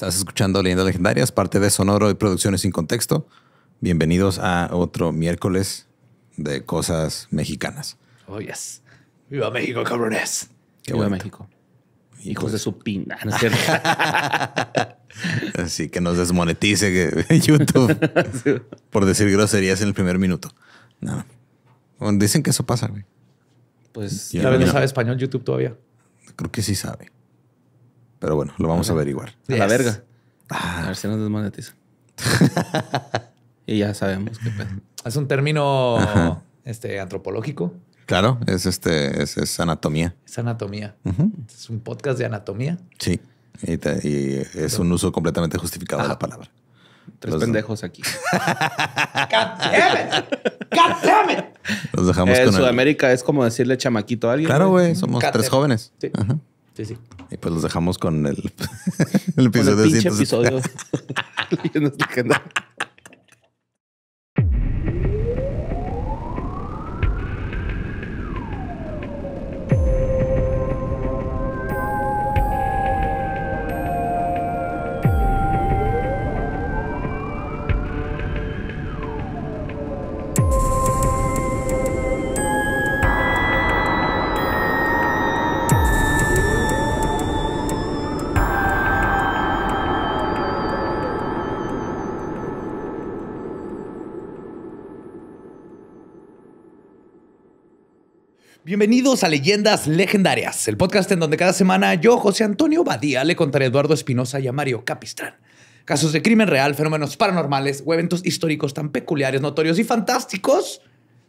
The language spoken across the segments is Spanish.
Estás escuchando Leyendas Legendarias, parte de Sonoro y Producciones sin Contexto. Bienvenidos a otro miércoles de cosas mexicanas. Oh, yes. ¡Viva México, cabrones! Qué ¡Viva México! Hijos, pues de su pinta. Así que nos desmonetice YouTube por decir groserías en el primer minuto. No. Dicen que eso pasa, güey. Pues, ya no sabe español YouTube todavía? Creo que sí sabe. Pero bueno, lo vamos a, averiguar. A la verga. Ah. A ver si nos desmanetiza. y ya sabemos qué pedo. Es un término este, antropológico. Claro, es este, es, anatomía. Es anatomía. Es un podcast de anatomía. Sí. Y, es un uso completamente justificado de la ah. palabra. Tres pendejos aquí. God damn it. dejamos eh, Sudamérica es como decirle chamaquito a alguien. Claro, güey. Somos tres jóvenes. Sí. Sí, sí. Y pues los dejamos con el, el episodio. Con el pinche episodio. leyendas legendarias. Bienvenidos a Leyendas Legendarias, el podcast en donde cada semana yo, José Antonio Badía, le contaré a Eduardo Espinosa y a Mario Capistrán casos de crimen real, fenómenos paranormales o eventos históricos tan peculiares, notorios y fantásticos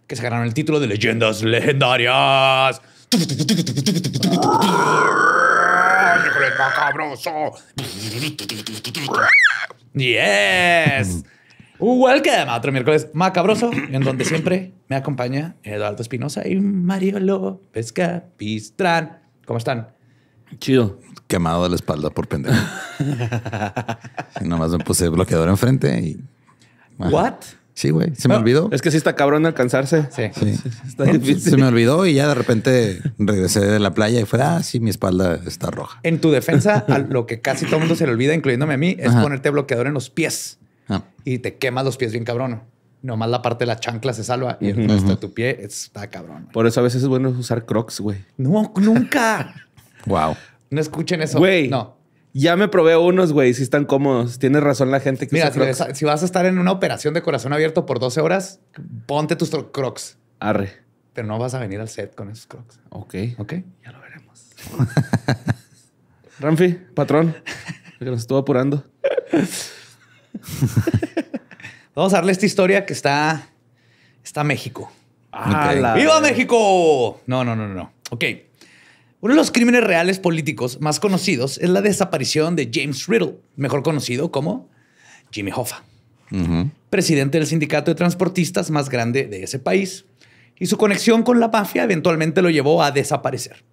que se ganaron el título de Leyendas Legendarias. Yes. Welcome a otro miércoles macabroso, en donde siempre me acompaña Eduardo Espinosa y Mario López Capistrán. ¿Cómo están? Chido. Quemado de la espalda por pendejo. Nomás me puse bloqueador enfrente y. ¿What? Sí, güey. Se me olvidó. Es que sí está cabrón alcanzarse. Sí. Se me olvidó y ya de repente regresé de la playa y fue, ah, sí, mi espalda está roja. En tu defensa, lo que casi todo el mundo se le olvida, incluyéndome a mí, es ponerte bloqueador en los pies. Ah. Y te quemas los pies bien cabrón nomás la parte de la chancla se salva y el resto de tu pie está cabrón. Por eso a veces es bueno usar crocs, güey. No, nunca. wow. No escuchen eso. No. Ya me probé unos, güey, si están cómodos. Tienes razón la gente que usa si, si vas a estar en una operación de corazón abierto por 12 horas, ponte tus crocs. Arre. Pero no vas a venir al set con esos crocs. Ok. Ok. Ya lo veremos. Ramfi, patrón, que nos estuvo apurando. Vamos a darle esta historia que está, está México. Ah, ¡Viva México! No, no, no, no. Ok. Uno de los crímenes reales políticos más conocidos es la desaparición de James Riddle, mejor conocido como Jimmy Hoffa, presidente del sindicato de transportistas más grande de ese país. Y su conexión con la mafia eventualmente lo llevó a desaparecer.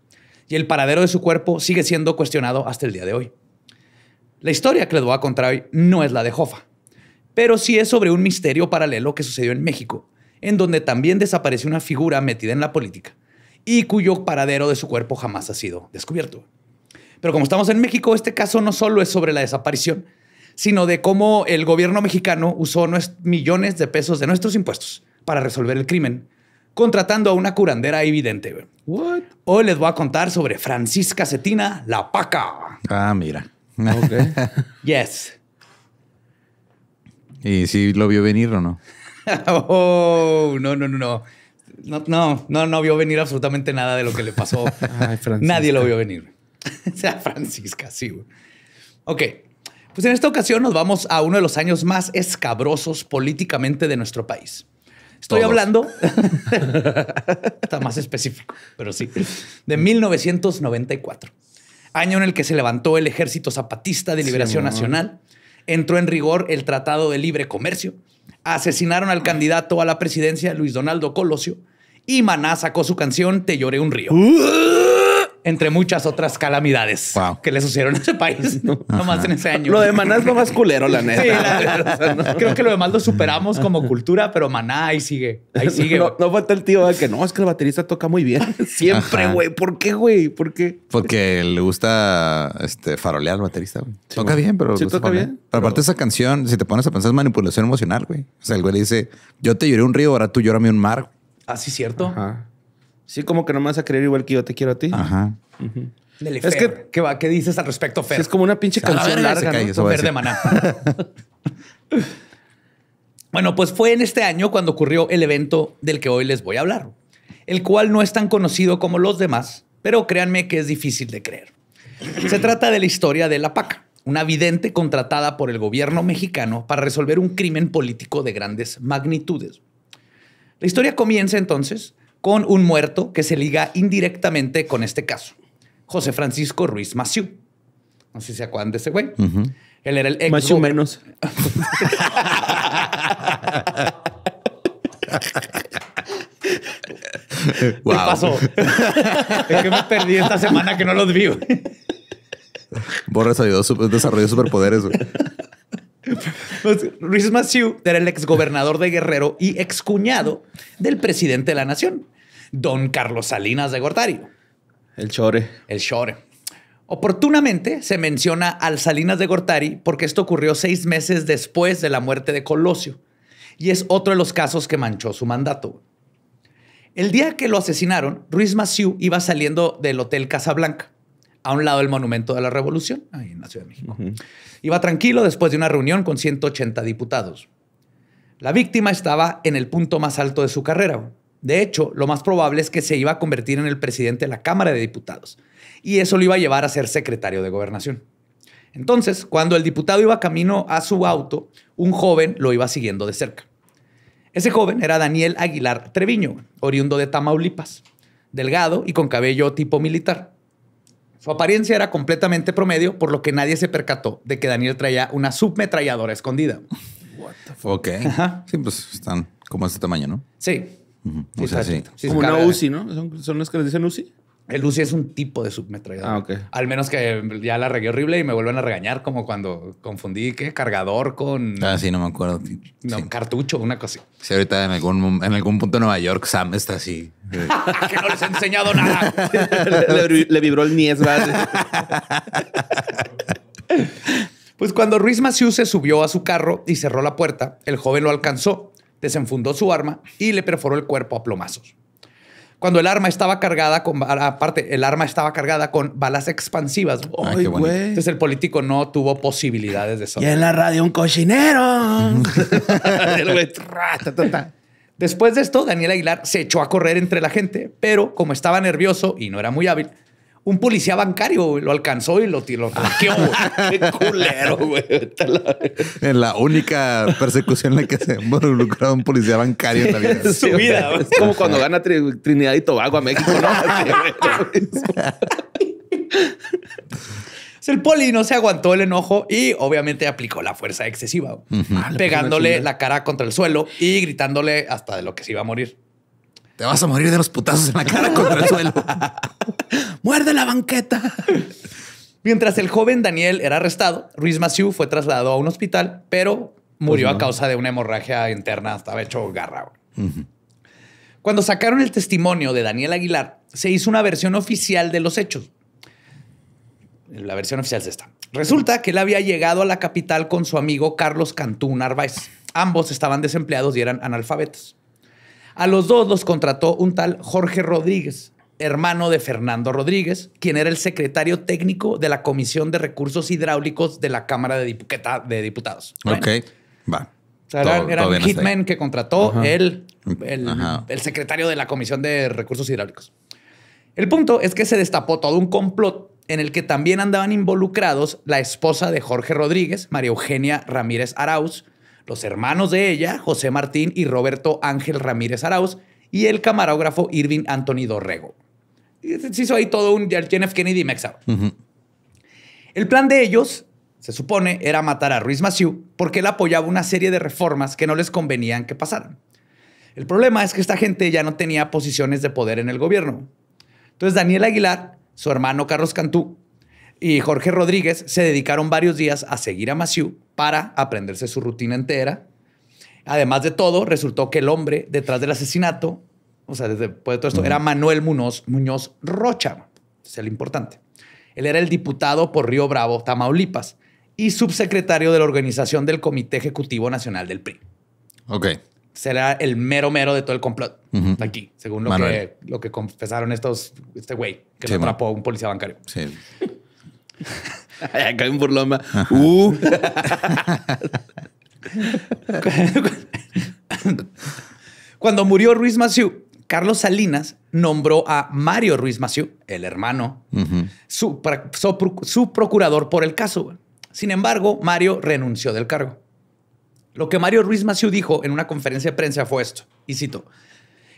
Y el paradero de su cuerpo sigue siendo cuestionado hasta el día de hoy. La historia que les voy a contar hoy no es la de Hoffa, pero sí es sobre un misterio paralelo que sucedió en México, en donde también desapareció una figura metida en la política y cuyo paradero de su cuerpo jamás ha sido descubierto. Pero como estamos en México, este caso no solo es sobre la desaparición, sino de cómo el gobierno mexicano usó millones de pesos de nuestros impuestos para resolver el crimen, contratando a una curandera evidente. Hoy les voy a contar sobre Francisca Cetina, la paca. Ah, mira. Okay. yes. ¿Y si lo vio venir o oh, no? no, no, no, no. No, no, no, vio venir absolutamente nada de lo que le pasó. Ay, Nadie lo vio venir. o sea, Francisca, sí. Ok, pues en esta ocasión nos vamos a uno de los años más escabrosos políticamente de nuestro país. Estoy hablando, está más específico, pero sí, de 1994, año en el que se levantó el Ejército Zapatista de Liberación Nacional entró en rigor el Tratado de Libre Comercio, asesinaron al candidato a la presidencia Luis Donaldo Colosio y Maná sacó su canción Te lloré un río entre muchas otras calamidades que le sucedieron a ese país, ¿no? nomás en ese año. Lo de Maná es lo más culero, la neta. Creo que lo demás lo superamos como cultura, pero Maná ahí sigue. Ahí sigue. No, falta el tío de ¿eh? que no, es que el baterista toca muy bien. Siempre, güey. ¿Por qué, güey? ¿Por qué? Porque le gusta este, farolear al baterista. toca bien, pero. Sí, toca bien. Pero, aparte, esa canción, si te pones a pensar, es manipulación emocional, güey. O sea, el güey le dice: Yo te lloré un río, ahora tú llórame un mar. Ah, sí, cierto. Ajá. Sí, como que no me vas a creer igual que yo te quiero a ti. Ajá. es que, ¿Qué, dices al respecto, Fer? es como una pinche canción larga. ¿no? de maná. bueno, pues fue en este año cuando ocurrió el evento del que hoy les voy a hablar, el cual no es tan conocido como los demás, pero créanme que es difícil de creer. Se trata de la historia de la PACA, una vidente contratada por el gobierno mexicano para resolver un crimen político de grandes magnitudes. La historia comienza entonces con un muerto que se liga indirectamente con este caso. José Francisco Ruiz Maciú. No sé si se acuerdan de ese güey. Él era el ex. Maciú menos. ¿Qué wow. pasó? es que me perdí esta semana que no los vi. Borra desarrolló, superpoderes. Güey. Ruiz pues, Massieu era el exgobernador de Guerrero y excuñado del presidente de la nación, don Carlos Salinas de Gortari. El Chore. El Chore. Oportunamente se menciona al Salinas de Gortari porque esto ocurrió seis meses después de la muerte de Colosio y es otro de los casos que manchó su mandato. El día que lo asesinaron, Ruiz Massieu iba saliendo del Hotel Casablanca a un lado el Monumento de la Revolución, ahí en la Ciudad de México. Iba tranquilo después de una reunión con 180 diputados. La víctima estaba en el punto más alto de su carrera. De hecho, lo más probable es que se iba a convertir en el presidente de la Cámara de Diputados. Y eso lo iba a llevar a ser secretario de gobernación. Entonces, cuando el diputado iba camino a su auto, un joven lo iba siguiendo de cerca. Ese joven era Daniel Aguilar Treviño, oriundo de Tamaulipas, delgado y con cabello tipo militar. Su apariencia era completamente promedio, por lo que nadie se percató de que Daniel traía una submetralladora escondida. Okay. Sí, pues están como este tamaño, ¿no? Sí. Como una UCI, ¿no? ¿Son, son las que les dicen UCI? El Lucy es un tipo de submetralladora. Ah, Al menos que ya la regué horrible y me vuelven a regañar, como cuando confundí ¿qué? cargador con. Ah, sí, no me acuerdo. No, cartucho, una cosa. Sí, ahorita en algún, punto de Nueva York, Sam está así. que no les he enseñado nada. le, vibró el niez. Pues cuando Ruiz Maciú se subió a su carro y cerró la puerta, el joven lo alcanzó, desenfundó su arma y le perforó el cuerpo a plomazos. Cuando el arma estaba cargada con, aparte, el arma estaba cargada con balas expansivas. Ay, Entonces el político no tuvo posibilidades de eso. Y en la radio un cochinero. Después de esto, Daniel Aguilar se echó a correr entre la gente, pero como estaba nervioso y no era muy hábil, un policía bancario, lo alcanzó y lo tiró. Ah. culero, güey! En la única persecución en la que se involucró un policía bancario en la vida. Es como cuando gana Trinidad y Tobago a México, ¿no? El poli no se aguantó el enojo y obviamente aplicó la fuerza excesiva, pegándole ah, la cara contra el suelo y gritándole hasta de lo que se iba a morir. Te vas a morir de los putazos en la cara contra el suelo. Muerde la banqueta. Mientras el joven Daniel era arrestado, Ruiz Massieu fue trasladado a un hospital, pero murió pues a causa de una hemorragia interna. Estaba hecho garra. Cuando sacaron el testimonio de Daniel Aguilar, se hizo una versión oficial de los hechos. La versión oficial es esta. Resulta que él había llegado a la capital con su amigo Carlos Cantú Narváez. Ambos estaban desempleados y eran analfabetos. A los dos los contrató un tal Jorge Rodríguez, hermano de Fernando Rodríguez, quien era el secretario técnico de la Comisión de Recursos Hidráulicos de la Cámara de, Diputados. ok, va. era, Hitman que contrató El, el secretario de la Comisión de Recursos Hidráulicos. El punto es que se destapó todo un complot en el que también andaban involucrados la esposa de Jorge Rodríguez, María Eugenia Ramírez Arauz, los hermanos de ella, José Martín y Roberto Ángel Ramírez Arauz, y el camarógrafo Irving Anthony Dorrego. Se hizo ahí todo un John F. Kennedy mexa. El plan de ellos, se supone, era matar a Ruiz Maciú porque él apoyaba una serie de reformas que no les convenían que pasaran. El problema es que esta gente ya no tenía posiciones de poder en el gobierno. Entonces Daniel Aguilar, su hermano Carlos Cantú y Jorge Rodríguez se dedicaron varios días a seguir a Maciú para aprenderse su rutina entera. Además de todo, resultó que el hombre detrás del asesinato, o sea, después de todo esto, era Manuel Muñoz, Muñoz Rocha, es el importante. Él era el diputado por Río Bravo, Tamaulipas, y subsecretario de la organización del Comité Ejecutivo Nacional del PRI. Ok. Será el mero mero de todo el complot aquí, según lo que, confesaron estos, este güey que atrapó un policía bancario. Sí. Acá uh. Cuando murió Ruiz Maciú, Carlos Salinas nombró a Mario Ruiz Maciú, el hermano, su, su, procurador por el caso. Sin embargo, Mario renunció del cargo. Lo que Mario Ruiz Maciú dijo en una conferencia de prensa fue esto, y cito,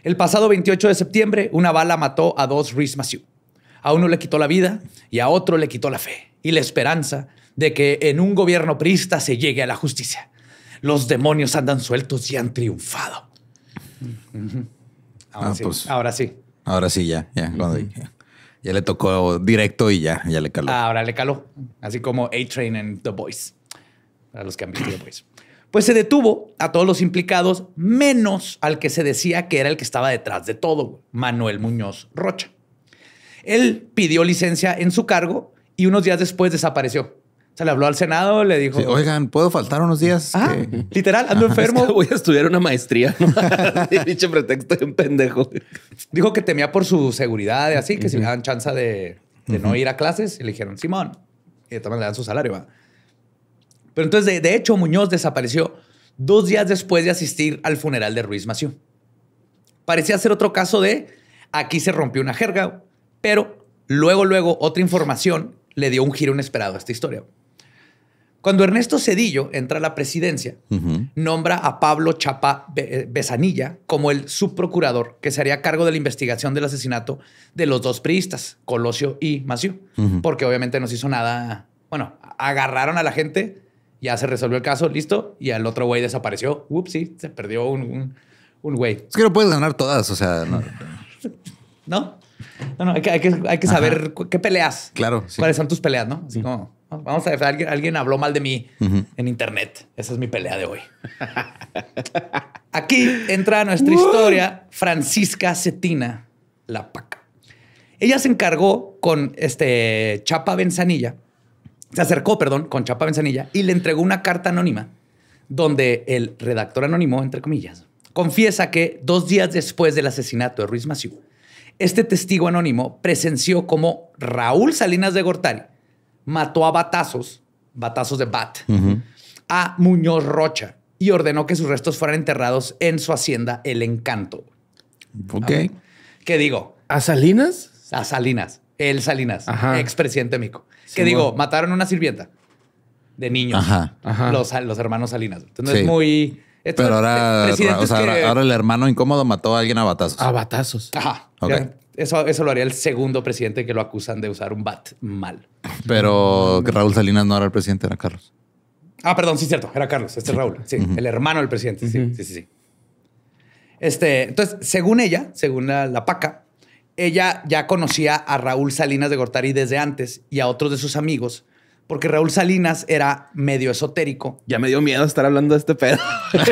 el pasado 28 de septiembre una bala mató a dos Ruiz Maciú. A uno le quitó la vida y a otro le quitó la fe y la esperanza de que en un gobierno priista se llegue a la justicia. Los demonios andan sueltos y han triunfado. Ah, pues, ahora, sí, ahora, sí, ya, ya, le tocó directo y ya, ya le caló. Ahora le caló. Así como A-Train en The Voice. Para los que han visto The Voice. Pues se detuvo a todos los implicados, menos al que se decía que era el que estaba detrás de todo, Manuel Muñoz Rocha. Él pidió licencia en su cargo y unos días después desapareció. Se le habló al Senado, le dijo... Oigan, ¿puedo faltar unos días? Ah, literal, ando enfermo. voy a estudiar una maestría. dicho pretexto de un pendejo. Dijo que temía por su seguridad y así, que si le dan chance de, no ir a clases, le dijeron, Simón, y también le dan su salario. ¿va? Pero entonces, de, hecho, Muñoz desapareció dos días después de asistir al funeral de Ruiz Mació. Parecía ser otro caso de aquí se rompió una jerga, pero luego, luego, otra información le dio un giro inesperado a esta historia. Cuando Ernesto Cedillo entra a la presidencia, nombra a Pablo Chapa Besanilla eh, como el subprocurador que se haría cargo de la investigación del asesinato de los dos priistas, Colosio y Maciú, porque obviamente no se hizo nada. Bueno, agarraron a la gente, ya se resolvió el caso, listo, y al otro güey desapareció. Ups, sí, se perdió un, un, güey. Es que no puedes ganar todas, o sea, ¿No? No, no, hay que, hay que, saber qué peleas. Claro. Cuáles son tus peleas, ¿no? Así como, vamos a ver, alguien, habló mal de mí en internet. Esa es mi pelea de hoy. Aquí entra nuestra historia, Francisca Cetina, la paca. Ella se encargó con este Chapa Benzanilla, se acercó, perdón, con Chapa Benzanilla y le entregó una carta anónima donde el redactor anónimo, entre comillas, confiesa que dos días después del asesinato de Ruiz Maciú este testigo anónimo presenció cómo Raúl Salinas de Gortari mató a batazos, batazos de bat, a Muñoz Rocha y ordenó que sus restos fueran enterrados en su hacienda El Encanto. Ok. Ah, ¿Qué digo? ¿A Salinas? A Salinas. El Salinas, expresidente Mico. ¿Qué digo, Mataron mataron una sirvienta de niños, ajá, Los, hermanos Salinas. Entonces, es muy pero ahora, el hermano incómodo mató a alguien a batazos. A batazos. Ajá. Eso, eso lo haría el segundo presidente que lo acusan de usar un bat mal. Pero Raúl Salinas no era el presidente, era Carlos. Ah, perdón, sí, cierto, era Carlos, este es Raúl, sí, el hermano del presidente, sí, sí, sí. Este, entonces, según ella, según la, la, paca, ella ya conocía a Raúl Salinas de Gortari desde antes y a otros de sus amigos porque Raúl Salinas era medio esotérico. Ya me dio miedo estar hablando de este pedo.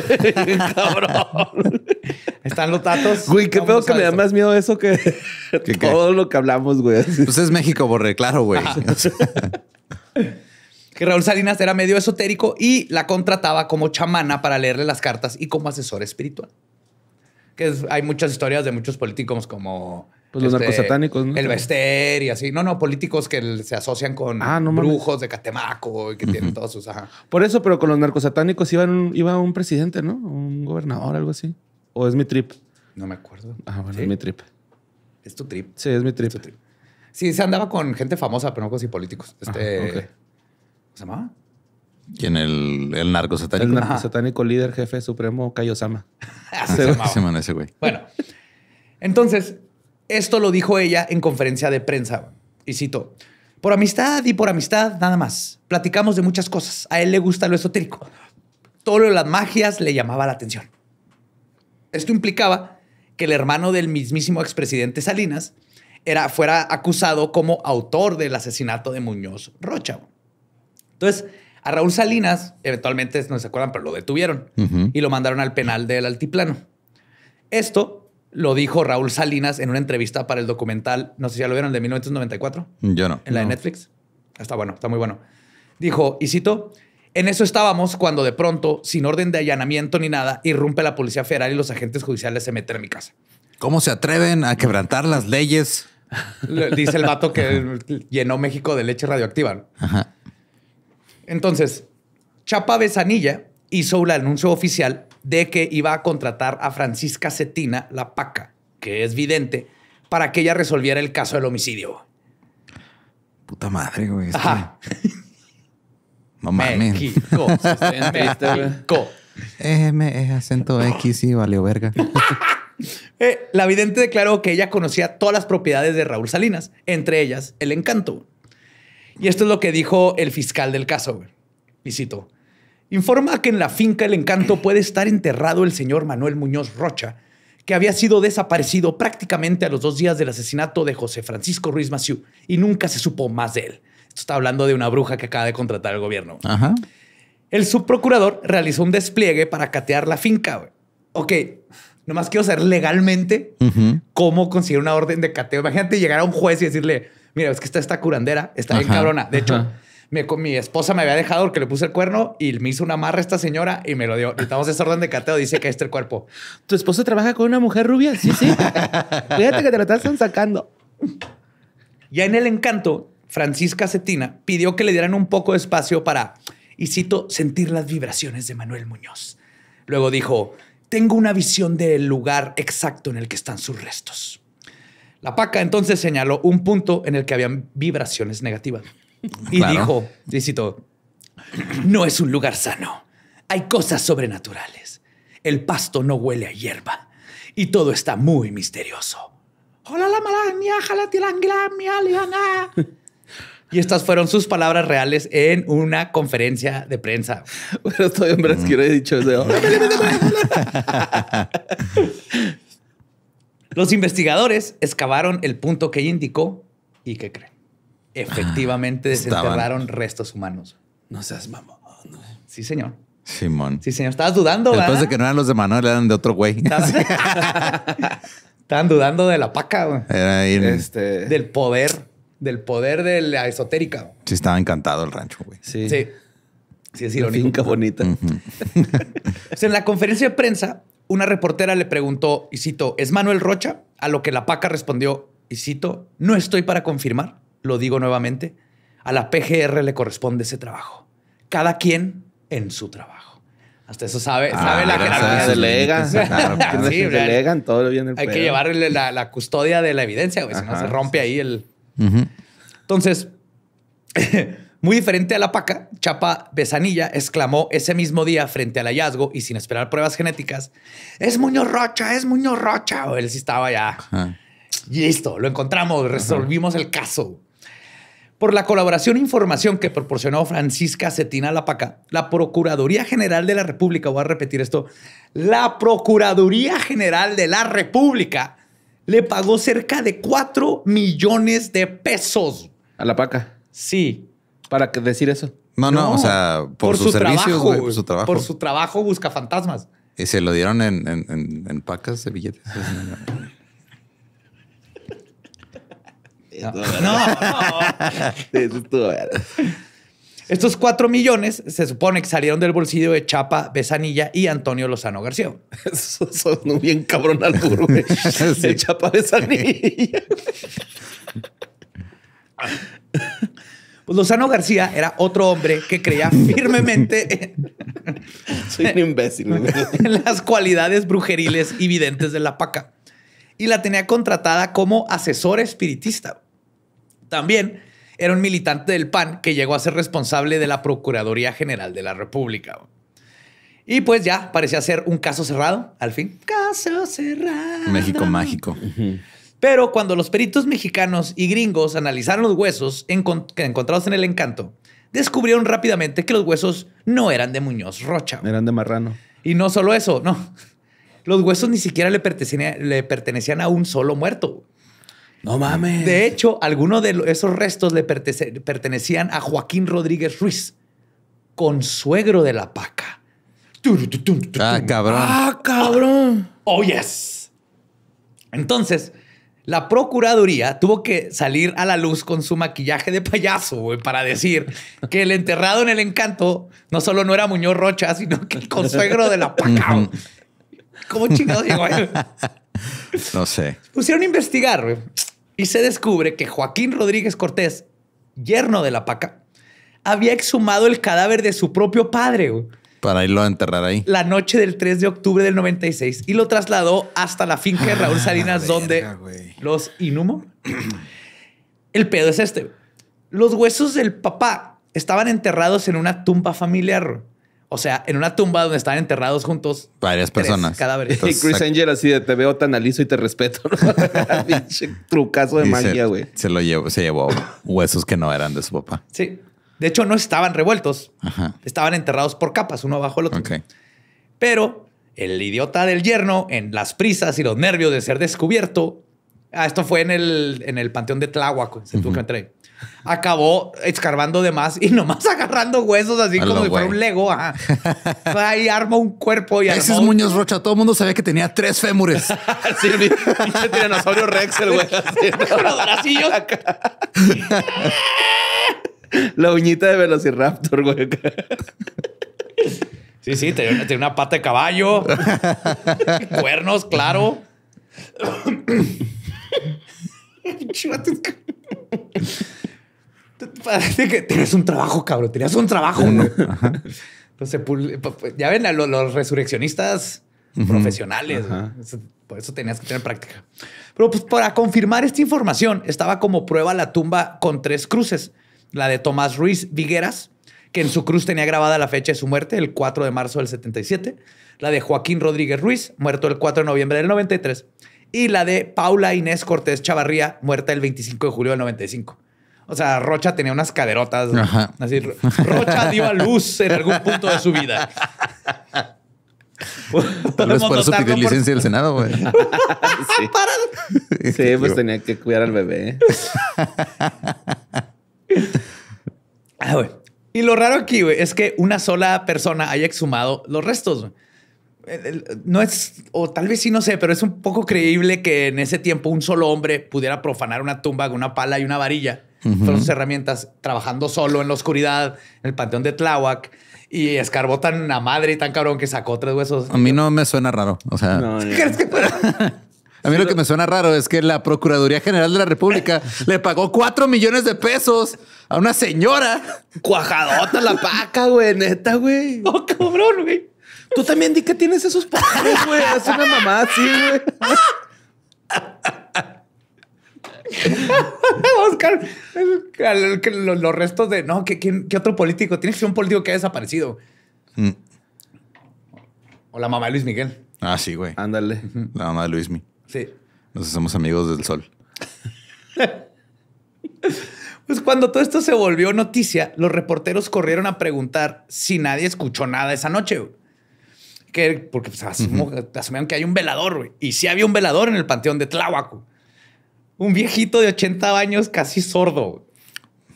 Están los datos. Güey, qué pedo que me da más miedo eso que todo lo que hablamos, güey. Pues es México, borre, claro, güey. Ah. que Raúl Salinas era medio esotérico y la contrataba como chamana para leerle las cartas y como asesor espiritual. Que hay muchas historias de muchos políticos como pues los narcos este, narcosatánicos, El Bester y así. No, no, políticos que se asocian con ah, brujos de Catemaco y que tienen todos sus. Por eso, pero con los narcosatánicos iba un, iba un presidente, ¿no? Un gobernador, algo así. ¿O es mi trip? No me acuerdo. Ah, bueno, es mi trip. Es tu trip. Sí, es mi trip. Sí, se andaba con gente famosa, pero no con así políticos. Este. ¿Se llamaba? ¿Quién? El, el El narcosatánico, líder, jefe supremo, Cayo Sama. se, llamaba. ese güey. Bueno, entonces esto lo dijo ella en conferencia de prensa. Y cito, por amistad y por amistad, nada más. Platicamos de muchas cosas. A él le gusta lo esotérico. Todo lo de las magias le llamaba la atención. Esto implicaba que el hermano del mismísimo expresidente Salinas era, fuera acusado como autor del asesinato de Muñoz Rocha. Entonces, a Raúl Salinas, eventualmente no se acuerdan, pero lo detuvieron y lo mandaron al penal del Altiplano. Esto lo dijo Raúl Salinas en una entrevista para el documental, no sé si ya lo vieron, de 1994. Yo no. En la de Netflix. Está bueno, está muy bueno. Dijo, y cito, en eso estábamos cuando de pronto, sin orden de allanamiento ni nada, irrumpe la policía federal y los agentes judiciales se meten en mi casa. ¿Cómo se atreven a quebrantar las leyes? Dice el vato que llenó México de leche radioactiva. Ajá. Entonces, Chapa Besanilla hizo un anuncio oficial de que iba a contratar a Francisca Cetina, la paca, que es vidente, para que ella resolviera el caso del homicidio. Puta madre, güey. Ajá. No mames. México. Eh, eh, acento X y valió verga. Eh, la vidente declaró que ella conocía todas las propiedades de Raúl Salinas, entre ellas el encanto. Y esto es lo que dijo el fiscal del caso. Y cito: informa que en la finca El Encanto puede estar enterrado el señor Manuel Muñoz Rocha, que había sido desaparecido prácticamente a los dos días del asesinato de José Francisco Ruiz Maciú y nunca se supo más de él. Esto está hablando de una bruja que acaba de contratar el gobierno. El subprocurador realizó un despliegue para catear la finca. Ok, nomás quiero saber legalmente cómo conseguir una orden de cateo. Imagínate llegar a un juez y decirle, mira, es que está esta curandera, está bien cabrona. De hecho, mi esposa me había dejado porque le puse el cuerno y me hizo una marra esta señora y me lo dio. Estamos ese orden de cateo, dice que este el cuerpo. ¿Tu esposo trabaja con una mujer rubia? Sí, sí. Fíjate que te lo están sacando. Ya en el encanto, Francisca Cetina pidió que le dieran un poco de espacio para, y cito, sentir las vibraciones de Manuel Muñoz. Luego dijo, tengo una visión del lugar exacto en el que están sus restos. La paca entonces señaló un punto en el que habían vibraciones negativas. Y dijo, y no es un lugar sano. Hay cosas sobrenaturales. El pasto no huele a hierba. Y todo está muy misterioso. Y estas fueron sus palabras reales en una conferencia de prensa. Bueno, he dicho eso. Los investigadores excavaron el punto que indicó y que creen? efectivamente ah, desenterraron restos humanos. No seas mamón. Sí, señor. Simón. Sí, señor. Estabas dudando, Después de que no eran los de Manuel, eran de otro güey. Estaban dudando de la paca, güey. Este- del poder, del poder de la esotérica. Sí, estaba encantado el rancho, güey. Sí. Sí. Sí, es irónico. Finca bonita. en la conferencia de prensa, una reportera le preguntó, y cito, ¿es Manuel Rocha? A lo que la paca respondió, y cito, no estoy para confirmar lo digo nuevamente, a la PGR le corresponde ese trabajo. Cada quien en su trabajo. Hasta eso sabe, ah, la jerarquía. Se delegan todo bien Hay que llevarle la, custodia de la evidencia, güey. Si no, se rompe ahí el... Entonces, muy diferente a la paca, Chapa Besanilla exclamó ese mismo día frente al hallazgo y sin esperar pruebas genéticas, es Muñoz Rocha, es Muñoz Rocha. él sí estaba ya. Y Listo, lo encontramos, resolvimos el caso. Por la colaboración e información que proporcionó Francisca Cetina a la Procuraduría General de la República, voy a repetir esto, la Procuraduría General de la República le pagó cerca de 4 millones de pesos. ¿A la PACA? Sí. ¿Para qué decir eso? No, no, o sea, por, su servicio. trabajo, por su trabajo. Por su trabajo busca fantasmas. Y se lo dieron en, en pacas de billetes. No, Estos cuatro millones se supone que salieron del bolsillo de Chapa, Besanilla y Antonio Lozano García. son un bien cabrón al De Chapa, Besanilla. Pues Lozano García era otro hombre que creía firmemente Soy un imbécil. en las cualidades brujeriles y videntes de la paca. Y la tenía contratada como asesor espiritista. También era un militante del PAN que llegó a ser responsable de la Procuraduría General de la República. Y pues ya parecía ser un caso cerrado, al fin. Caso cerrado. México mágico. Pero cuando los peritos mexicanos y gringos analizaron los huesos encontrados en el encanto, descubrieron rápidamente que los huesos no eran de Muñoz Rocha. Eran de Marrano. Y no solo eso, no. Los huesos ni siquiera le pertenecían a un solo muerto. No mames. De hecho, algunos de esos restos le pertenecían a Joaquín Rodríguez Ruiz, consuegro de la paca. Ah, cabrón. Ah, cabrón. Oh, oh, yes. Entonces, la Procuraduría tuvo que salir a la luz con su maquillaje de payaso, güey, para decir que el enterrado en el encanto no solo no era Muñoz Rocha, sino que el consuegro de la paca. ¿Cómo chingados llegó a no sé. Pusieron a investigar y se descubre que Joaquín Rodríguez Cortés, yerno de la paca, había exhumado el cadáver de su propio padre. para irlo a enterrar ahí. La noche del 3 de octubre del 96 y lo trasladó hasta la finca de ah, Raúl Salinas, donde los inhumó. el pedo es este. Los huesos del papá estaban enterrados en una tumba familiar. O sea, en una tumba donde estaban enterrados juntos varias personas. Cadáveres. y Chris Angel así de te veo tan analizo y te respeto. trucazo de magia, güey. Se, lo llevó, se llevó huesos que no eran de su papá. Sí. De hecho, no estaban revueltos. Estaban enterrados por capas, uno bajo el otro. Pero el idiota del yerno, en las prisas y los nervios de ser descubierto. Ah, esto fue en el, en el panteón de Tláhuac. Se tuvo que meter acabó escarbando de más y nomás agarrando huesos así como si fuera un Lego. Ahí arma un cuerpo y Ese es Muñoz Rocha. Todo el mundo sabía que tenía tres fémures. sí, Rex, el güey. La uñita de Velociraptor, güey. sí, sí, tiene una, una pata de caballo. cuernos, claro. Parece que tenías un trabajo, cabrón. Tenías un trabajo, Entonces, pues, pues, pues, ya ven a los, resurreccionistas profesionales. Por eso tenías que tener práctica. Pero para confirmar esta información, estaba como prueba la tumba con tres cruces. La de Tomás Ruiz Vigueras, que en su cruz tenía grabada la fecha de su muerte, el 4 de marzo del 77. La de Joaquín Rodríguez Ruiz, muerto el 4 de noviembre del 93. Y la de Paula Inés Cortés Chavarría, muerta el 25 de julio del 95. O sea, Rocha tenía unas caderotas. Así, Rocha dio a luz en algún punto de su vida. por eso licencia del Senado, güey. sí. pues tenía que cuidar al bebé. Ah, y lo raro aquí, güey, es que una sola persona haya exhumado los restos. No es, o tal vez sí, no sé, pero es un poco creíble que en ese tiempo un solo hombre pudiera profanar una tumba con una pala y una varilla son sus herramientas trabajando solo en la oscuridad, en el panteón de Tláhuac. Y escarbó tan a madre y tan cabrón que sacó tres huesos. A mí no me suena raro. O sea, ¿crees que A mí lo que me suena raro es que la Procuraduría General de la República le pagó cuatro millones de pesos a una señora. Cuajadota la paca, güey, neta, güey. Oh, cabrón, güey. Tú también di que tienes esos padres, güey. Es una mamá así, güey. Oscar, los, restos de no, ¿qué, otro político? Tiene que ser un político que ha desaparecido. Mm. O la mamá de Luis Miguel. Ah, sí, güey. Ándale. La mamá de Luis Miguel. Sí. Nos hacemos amigos del sol. pues cuando todo esto se volvió noticia, los reporteros corrieron a preguntar si nadie escuchó nada esa noche. Que, porque pues, asumieron que hay un velador, güey. Y sí había un velador en el panteón de tláhuac un viejito de 80 años casi sordo.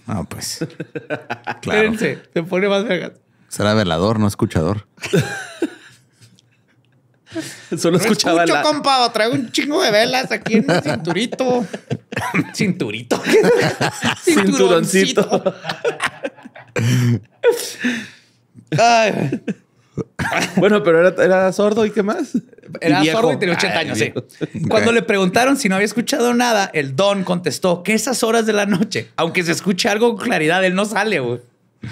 Ah, pues. claro. se pone más vergas. Será velador, no escuchador. Solo escuchaba escucho, compa, traigo un chingo de velas aquí en un cinturito. cinturito. Cinturoncito. Bueno, pero era sordo y qué más era sordo y tenía 80 años. Cuando le preguntaron si no había escuchado nada, el Don contestó que esas horas de la noche, aunque se escuche algo con claridad, él no sale, güey.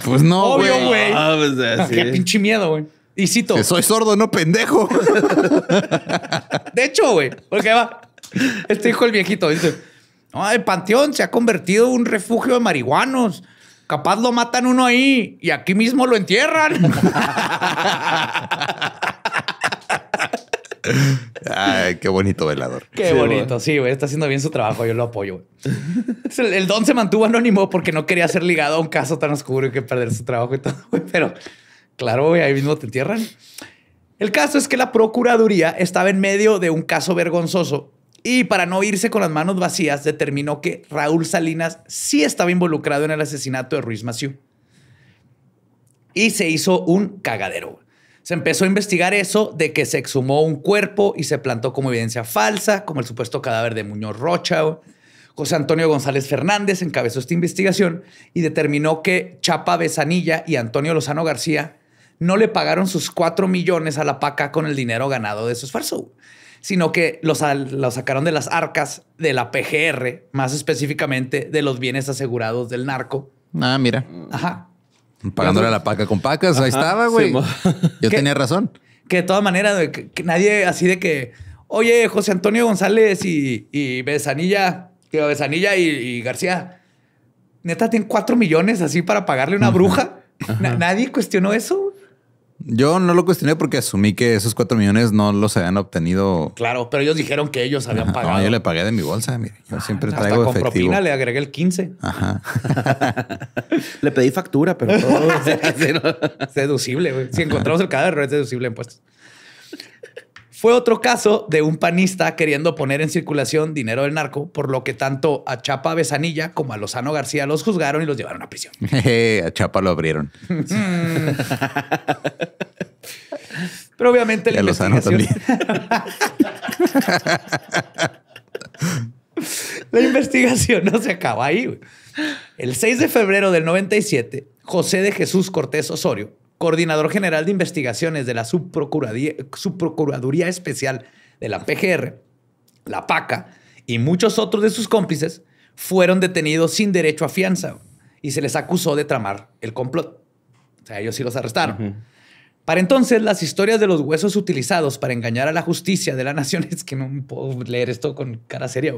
Pues no, güey. Obvio, güey. Ah, pues, Qué pinche miedo, güey. Y cito. Que soy sordo, no pendejo. de hecho, güey, porque va. Este hijo el viejito, dice, el panteón se ha convertido en un refugio de marihuanos. Capaz lo matan uno ahí y aquí mismo lo entierran. Ay, qué bonito velador. Qué bonito, sí, güey. Está haciendo bien su trabajo, yo lo apoyo. El, don se mantuvo anónimo porque no quería ser ligado a un caso tan oscuro y que perder su trabajo y todo, güey. Pero claro, güey, ahí mismo te entierran. El caso es que la Procuraduría estaba en medio de un caso vergonzoso y para no irse con las manos vacías determinó que Raúl Salinas sí estaba involucrado en el asesinato de Ruiz Maciú. Y se hizo un cagadero. Se empezó a investigar eso de que se exhumó un cuerpo y se plantó como evidencia falsa, como el supuesto cadáver de Muñoz Rocha. José Antonio González Fernández encabezó esta investigación y determinó que Chapa Besanilla y Antonio Lozano García no le pagaron sus cuatro millones a la PACA con el dinero ganado de su esfuerzo, sino que los, los sacaron de las arcas de la PGR, más específicamente de los bienes asegurados del narco. Ah, mira. Ajá. Pagándole la paca con pacas, ahí estaba, güey. Yo tenía razón. Que de todas maneras, que, nadie así de que, oye, José Antonio González y, y Besanilla, que Besanilla y, García, neta, tienen cuatro millones así para pagarle una bruja. nadie cuestionó eso, yo no lo cuestioné porque asumí que esos cuatro millones no los habían obtenido. Claro, pero ellos dijeron que ellos habían pagado. No, yo le pagué de mi bolsa. Mire, yo ah, siempre traigo con propina le agregué el 15. Ajá. le pedí factura, pero todo es deducible. Si encontramos el cadáver, es deducible en impuestos. Fue otro caso de un panista queriendo poner en circulación dinero del narco, por lo que tanto a Chapa Besanilla como a Lozano García los juzgaron y los llevaron a prisión. Eh, a Chapa lo abrieron. Pero obviamente la investigación... la investigación no se acaba ahí. El 6 de febrero del 97, José de Jesús Cortés Osorio, coordinador general de investigaciones de la Subprocuraduría, Especial de la PGR, la PACA y muchos otros de sus cómplices fueron detenidos sin derecho a fianza y se les acusó de tramar el complot. O sea, ellos sí los arrestaron. Para entonces, las historias de los huesos utilizados para engañar a la justicia de la nación, es que no puedo leer esto con cara seria,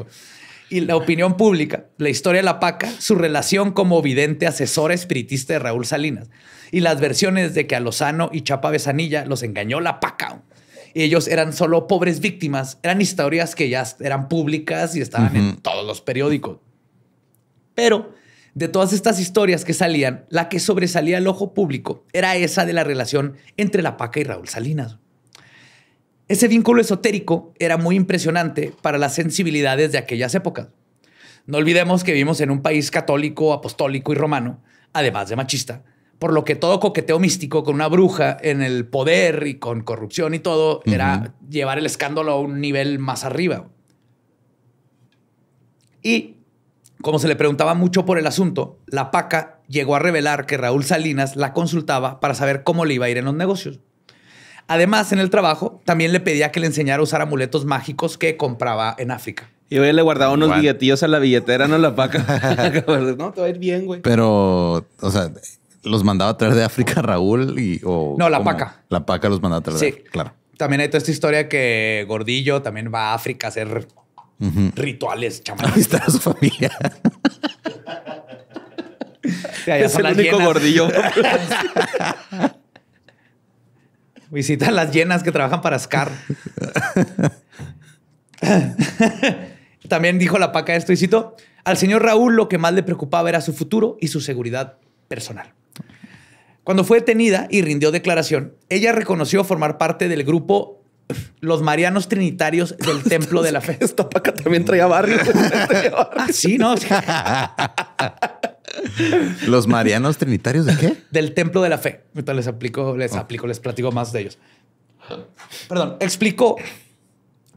y la opinión pública, la historia de la paca, su relación como vidente asesora espiritista de Raúl Salinas y las versiones de que a Lozano y Chapa Besanilla los engañó la paca. Y ellos eran solo pobres víctimas, eran historias que ya eran públicas y estaban en todos los periódicos. Pero de todas estas historias que salían, la que sobresalía al ojo público era esa de la relación entre la paca y Raúl Salinas. Ese vínculo esotérico era muy impresionante para las sensibilidades de aquellas épocas. No olvidemos que vivimos en un país católico, apostólico y romano, además de machista, por lo que todo coqueteo místico con una bruja en el poder y con corrupción y todo era llevar el escándalo a un nivel más arriba. Y como se le preguntaba mucho por el asunto, la PACA llegó a revelar que Raúl Salinas la consultaba para saber cómo le iba a ir en los negocios. Además, en el trabajo también le pedía que le enseñara a usar amuletos mágicos que compraba en África. Y hoy le guardaba unos billetillos a la billetera, no la paca. no, te va a ir bien, güey. Pero, o sea, los mandaba a traer de África Raúl y. no, la paca. La paca los mandaba a traer. Sí, claro. También hay toda esta historia que Gordillo también va a África a hacer rituales, chamanes. a su familia. es el único gordillo. Visita a las llenas que trabajan para Scar. También dijo la paca esto y al señor Raúl lo que más le preocupaba era su futuro y su seguridad personal. Cuando fue detenida y rindió declaración, ella reconoció formar parte del grupo Los Marianos Trinitarios del Templo de la Fe. Esta paca también traía barrio. Ah, sí, no. ¿Los marianos trinitarios de qué? Del templo de la fe. Entonces les aplico, les oh. aplico, les platico más de ellos. Perdón, explicó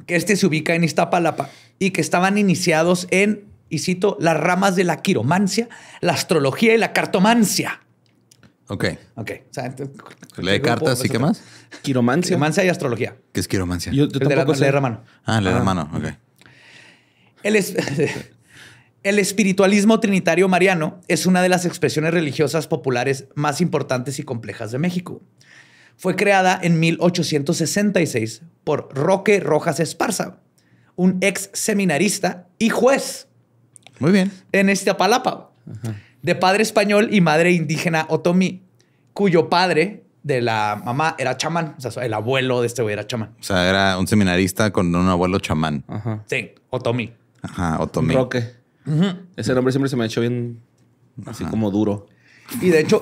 que este se ubica en Iztapalapa y que estaban iniciados en, y cito, las ramas de la quiromancia, la astrología y la cartomancia. Ok. Ok. O sea, ¿Lee cartas y qué más? Quiromancia. Quiromancia y astrología. ¿Qué es quiromancia? Yo, te Leer la mano. Ah, leer la mano. Ok. Él es... El espiritualismo trinitario mariano es una de las expresiones religiosas populares más importantes y complejas de México. Fue creada en 1866 por Roque Rojas Esparza, un ex seminarista y juez. Muy bien. En Iztapalapa, de padre español y madre indígena otomí, cuyo padre de la mamá era chamán. O sea, el abuelo de este güey era chamán. O sea, era un seminarista con un abuelo chamán. Sí, otomí. Ajá, otomí. Roque. Ese nombre siempre se me ha hecho bien así como duro. Y de hecho,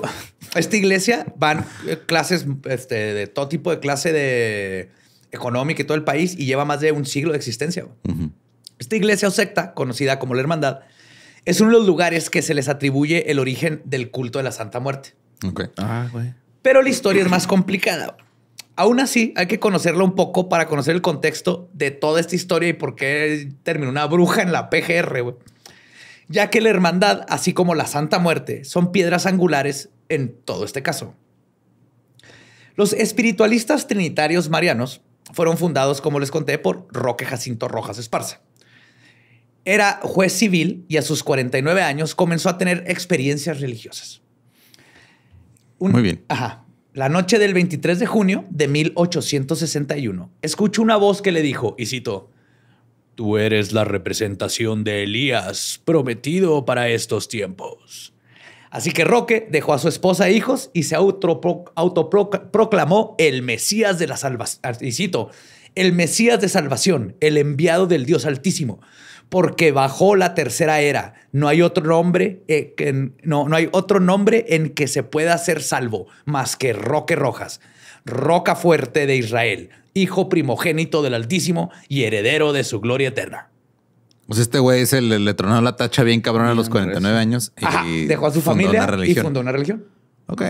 a esta iglesia van eh, clases este, de todo tipo de clase de económica y todo el país y lleva más de un siglo de existencia. Esta iglesia o secta, conocida como la Hermandad, es uno de los lugares que se les atribuye el origen del culto de la Santa Muerte. Ah, Pero la historia es más complicada. Aún así, hay que conocerlo un poco para conocer el contexto de toda esta historia y por qué terminó una bruja en la PGR, ya que la hermandad, así como la Santa Muerte, son piedras angulares en todo este caso. Los espiritualistas trinitarios marianos fueron fundados, como les conté, por Roque Jacinto Rojas Esparza. Era juez civil y a sus 49 años comenzó a tener experiencias religiosas. Muy bien. Ajá. La noche del 23 de junio de 1861, escuchó una voz que le dijo, y cito, Tú eres la representación de Elías, prometido para estos tiempos. Así que Roque dejó a su esposa e hijos y se autoproclamó el Mesías de la salvación. Ah, cito, el Mesías de salvación, el enviado del Dios Altísimo, porque bajó la tercera era. No hay otro nombre, eh, no hay otro nombre en que se pueda ser salvo más que Roque Rojas, roca fuerte de Israel hijo primogénito del Altísimo y heredero de su gloria eterna. Pues este güey es el, le tronó la tacha bien cabrón a los 49 pues. años. Y dejó a su familia y fundó una religión. Ok.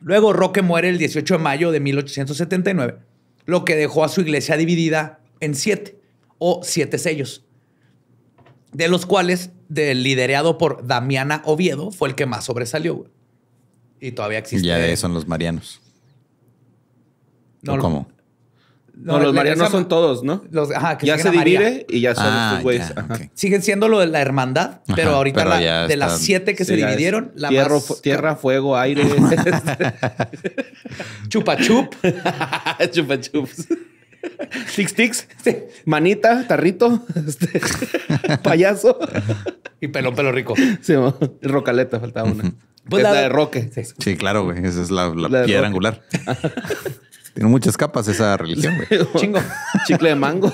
Luego Roque muere el 18 de mayo de 1879, lo que dejó a su iglesia dividida en siete o siete sellos, de los cuales, del liderado por Damiana Oviedo, fue el que más sobresalió. Y todavía existe. Ya son los marianos. No, ¿Cómo? No, los marianos son todos, ¿no? Los, que ya se divide y ya son ah, güeyes. Siguen siendo lo de la hermandad, pero ahorita de las siete que se dividieron, la tierra, fuego, aire. chupa chup. chupa Six ticks, manita, tarrito, este, payaso. Y pelón, pelo rico. Sí, rocaleta, faltaba una. Pues la, de Roque. Sí, claro, güey. Esa es la, la, la piedra angular. Tiene muchas capas esa religión, Chingo. Chicle de mango.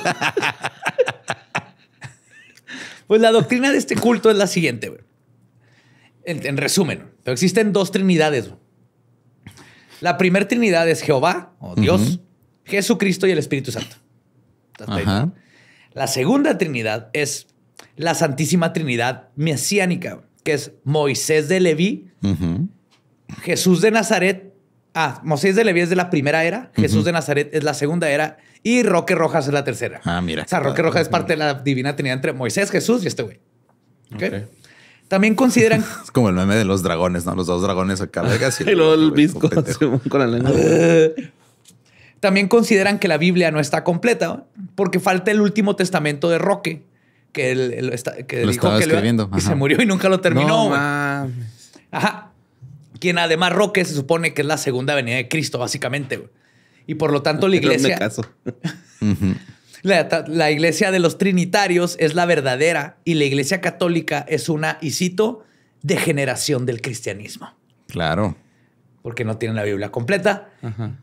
pues la doctrina de este culto es la siguiente, En, resumen, existen dos trinidades. La primera trinidad es Jehová o Dios, Jesucristo y el Espíritu Santo. La segunda trinidad es la Santísima Trinidad mesiánica, que es Moisés de Leví, Jesús de Nazaret Ah, Moisés de Leví es de la primera era, Jesús de Nazaret es la segunda era y Roque Rojas es la tercera. Ah, mira. O sea, Roque ah, Rojas es parte de la divina trinidad entre Moisés, Jesús y este güey. Ok. También consideran. es como el meme de los dragones, ¿no? Los dos dragones acá. y, y luego el bisco con la lengua. Ah. También consideran que la Biblia no está completa porque falta el último testamento de Roque, que, él, dijo que escribiendo. y se murió y nunca lo terminó. No, Ajá quien además Roque se supone que es la segunda venida de Cristo, básicamente. Y por lo tanto la iglesia... Caso. la, iglesia de los trinitarios es la verdadera y la iglesia católica es una, y cito, degeneración del cristianismo. Claro porque no tienen la Biblia completa.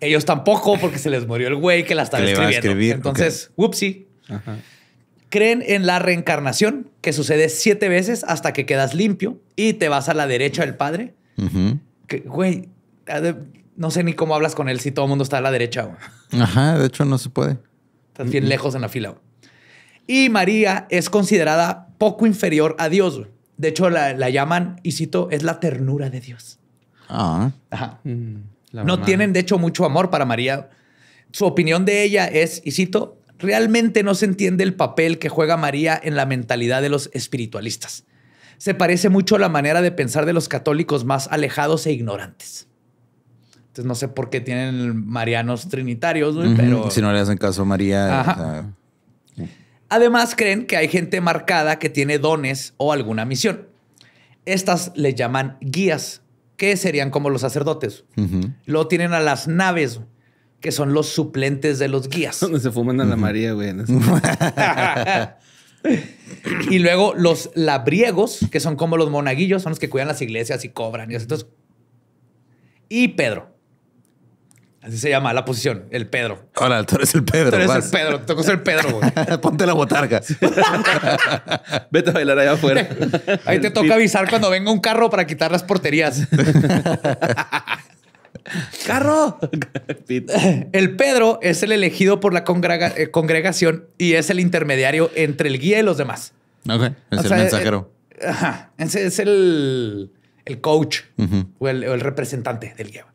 Ellos tampoco, porque se les murió el güey que la estaba escribiendo. Entonces, okay. whoopsie. Creen en la reencarnación, que sucede siete veces hasta que quedas limpio y te vas a la derecha del Padre. Ajá güey, no sé ni cómo hablas con él si todo el mundo está a la derecha. Ajá, de hecho no se puede. Estás bien lejos en la fila. Y María es considerada poco inferior a Dios. De hecho, la, la, llaman, y cito, es la ternura de Dios. Ah. Ajá. Mm, no tienen, de hecho, mucho amor para María. Su opinión de ella es, y cito, realmente no se entiende el papel que juega María en la mentalidad de los espiritualistas se parece mucho a la manera de pensar de los católicos más alejados e ignorantes. Entonces no sé por qué tienen marianos trinitarios, pero... Si no le hacen caso a María... Además creen que hay gente marcada que tiene dones o alguna misión. Estas le llaman guías, que serían como los sacerdotes. Lo Luego tienen a las naves, que son los suplentes de los guías. Donde se fuman a la María, güey. y luego los labriegos, que son como los monaguillos, son los que cuidan las iglesias y cobran. Y, entonces, y Pedro. Así se llama la posición, el Pedro. Ahora, tú eres el Pedro. Tú eres el Pedro, te tocó ser Pedro, Ponte la botarga. Vete a bailar allá afuera. Ahí te toca avisar cuando venga un carro para quitar las porterías. ¡Carro! el Pedro es el elegido por la eh, congregación y es el intermediario entre el guía y los demás. Eh, es el mensajero. ajá, es el, coach o, el, representante del guía.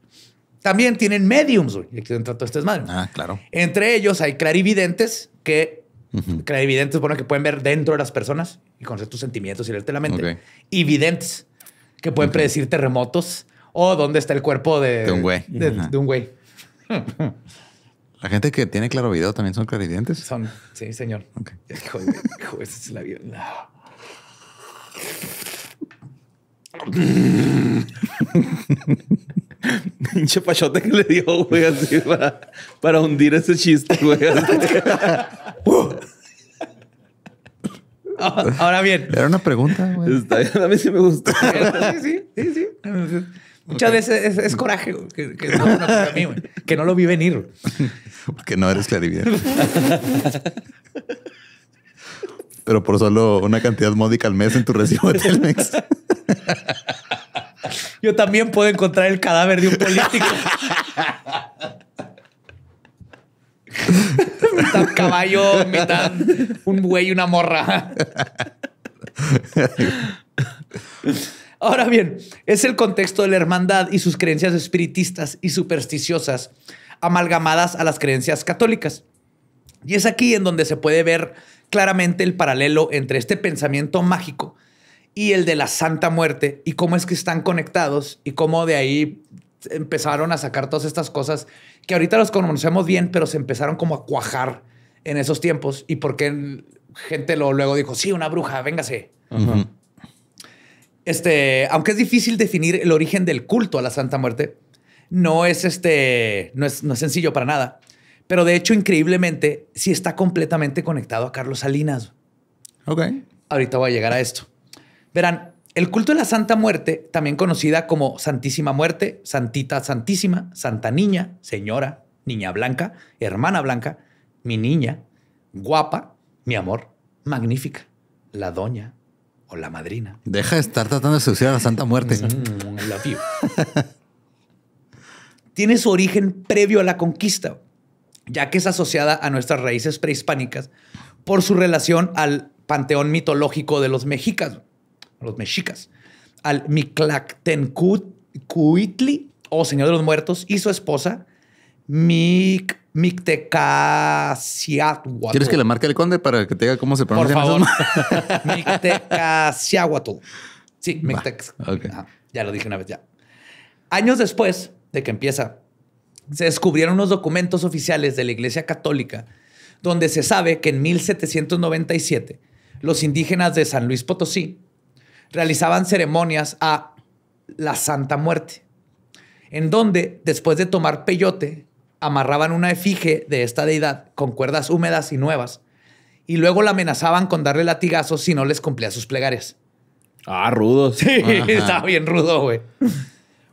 También tienen mediums, güey, aquí todo Ah, claro. Entre ellos hay clarividentes que clarividentes, bueno, que pueden ver dentro de las personas y conocer tus sentimientos y leerte la mente. Y videntes que pueden predecir terremotos, o dónde está el cuerpo de, de un güey. De, un güey. La gente que tiene claro video también son clarividentes. Son, sí, señor. Okay. Hijo, de, hijo es la vida. Pinche pachote que le dio, güey, así para, para hundir ese chiste, güey. Ah, ahora bien. Era una pregunta, güey. a mí sí me gustó. sí, sí, sí. sí. Muchas veces es, coraje que, no, lo vi venir. Porque no eres clarividente. Pero por solo una cantidad módica al mes en tu recibo de Telmex. Yo también puedo encontrar el cadáver de un político. mitad caballo, mitad un buey y una morra. Ahora bien, es el contexto de la hermandad y sus creencias espiritistas y supersticiosas amalgamadas a las creencias católicas. Y es aquí en donde se puede ver claramente el paralelo entre este pensamiento mágico y el de la Santa Muerte y cómo es que están conectados y cómo de ahí empezaron a sacar todas estas cosas que ahorita los conocemos bien, pero se empezaron como a cuajar en esos tiempos y porque gente lo, luego dijo, sí, una bruja, véngase. Este, aunque es difícil definir el origen del culto a la Santa Muerte, no es, este, no es, sencillo para nada. Pero de hecho, increíblemente, sí está completamente conectado a Carlos Salinas. Ok. Ahorita voy a llegar a esto. Verán, el culto de la Santa Muerte, también conocida como Santísima Muerte, Santita Santísima, Santa Niña, Señora, Niña Blanca, Hermana Blanca, mi niña, guapa, mi amor, magnífica, la doña, la madrina. Deja de estar tratando de seducir a la Santa Muerte. Mm, Tiene su origen previo a la conquista, ya que es asociada a nuestras raíces prehispánicas por su relación al panteón mitológico de los mexicas, los mexicas, al Miclactencuitli, o Señor de los Muertos y su esposa Mic Mictecaciahuatl. ¿Quieres que le marque el conde para que te diga cómo se pronuncia? Por favor. Sí, ah, ya lo dije una vez ya. Años después de que empieza, se descubrieron unos documentos oficiales de la Iglesia Católica donde se sabe que en 1797 los indígenas de San Luis Potosí realizaban ceremonias a la Santa Muerte, en donde después de tomar peyote, amarraban una efigie de esta deidad con cuerdas húmedas y nuevas y luego la amenazaban con darle latigazos si no les cumplía sus plegarias. Ah, rudo. Sí, estaba bien rudo, güey.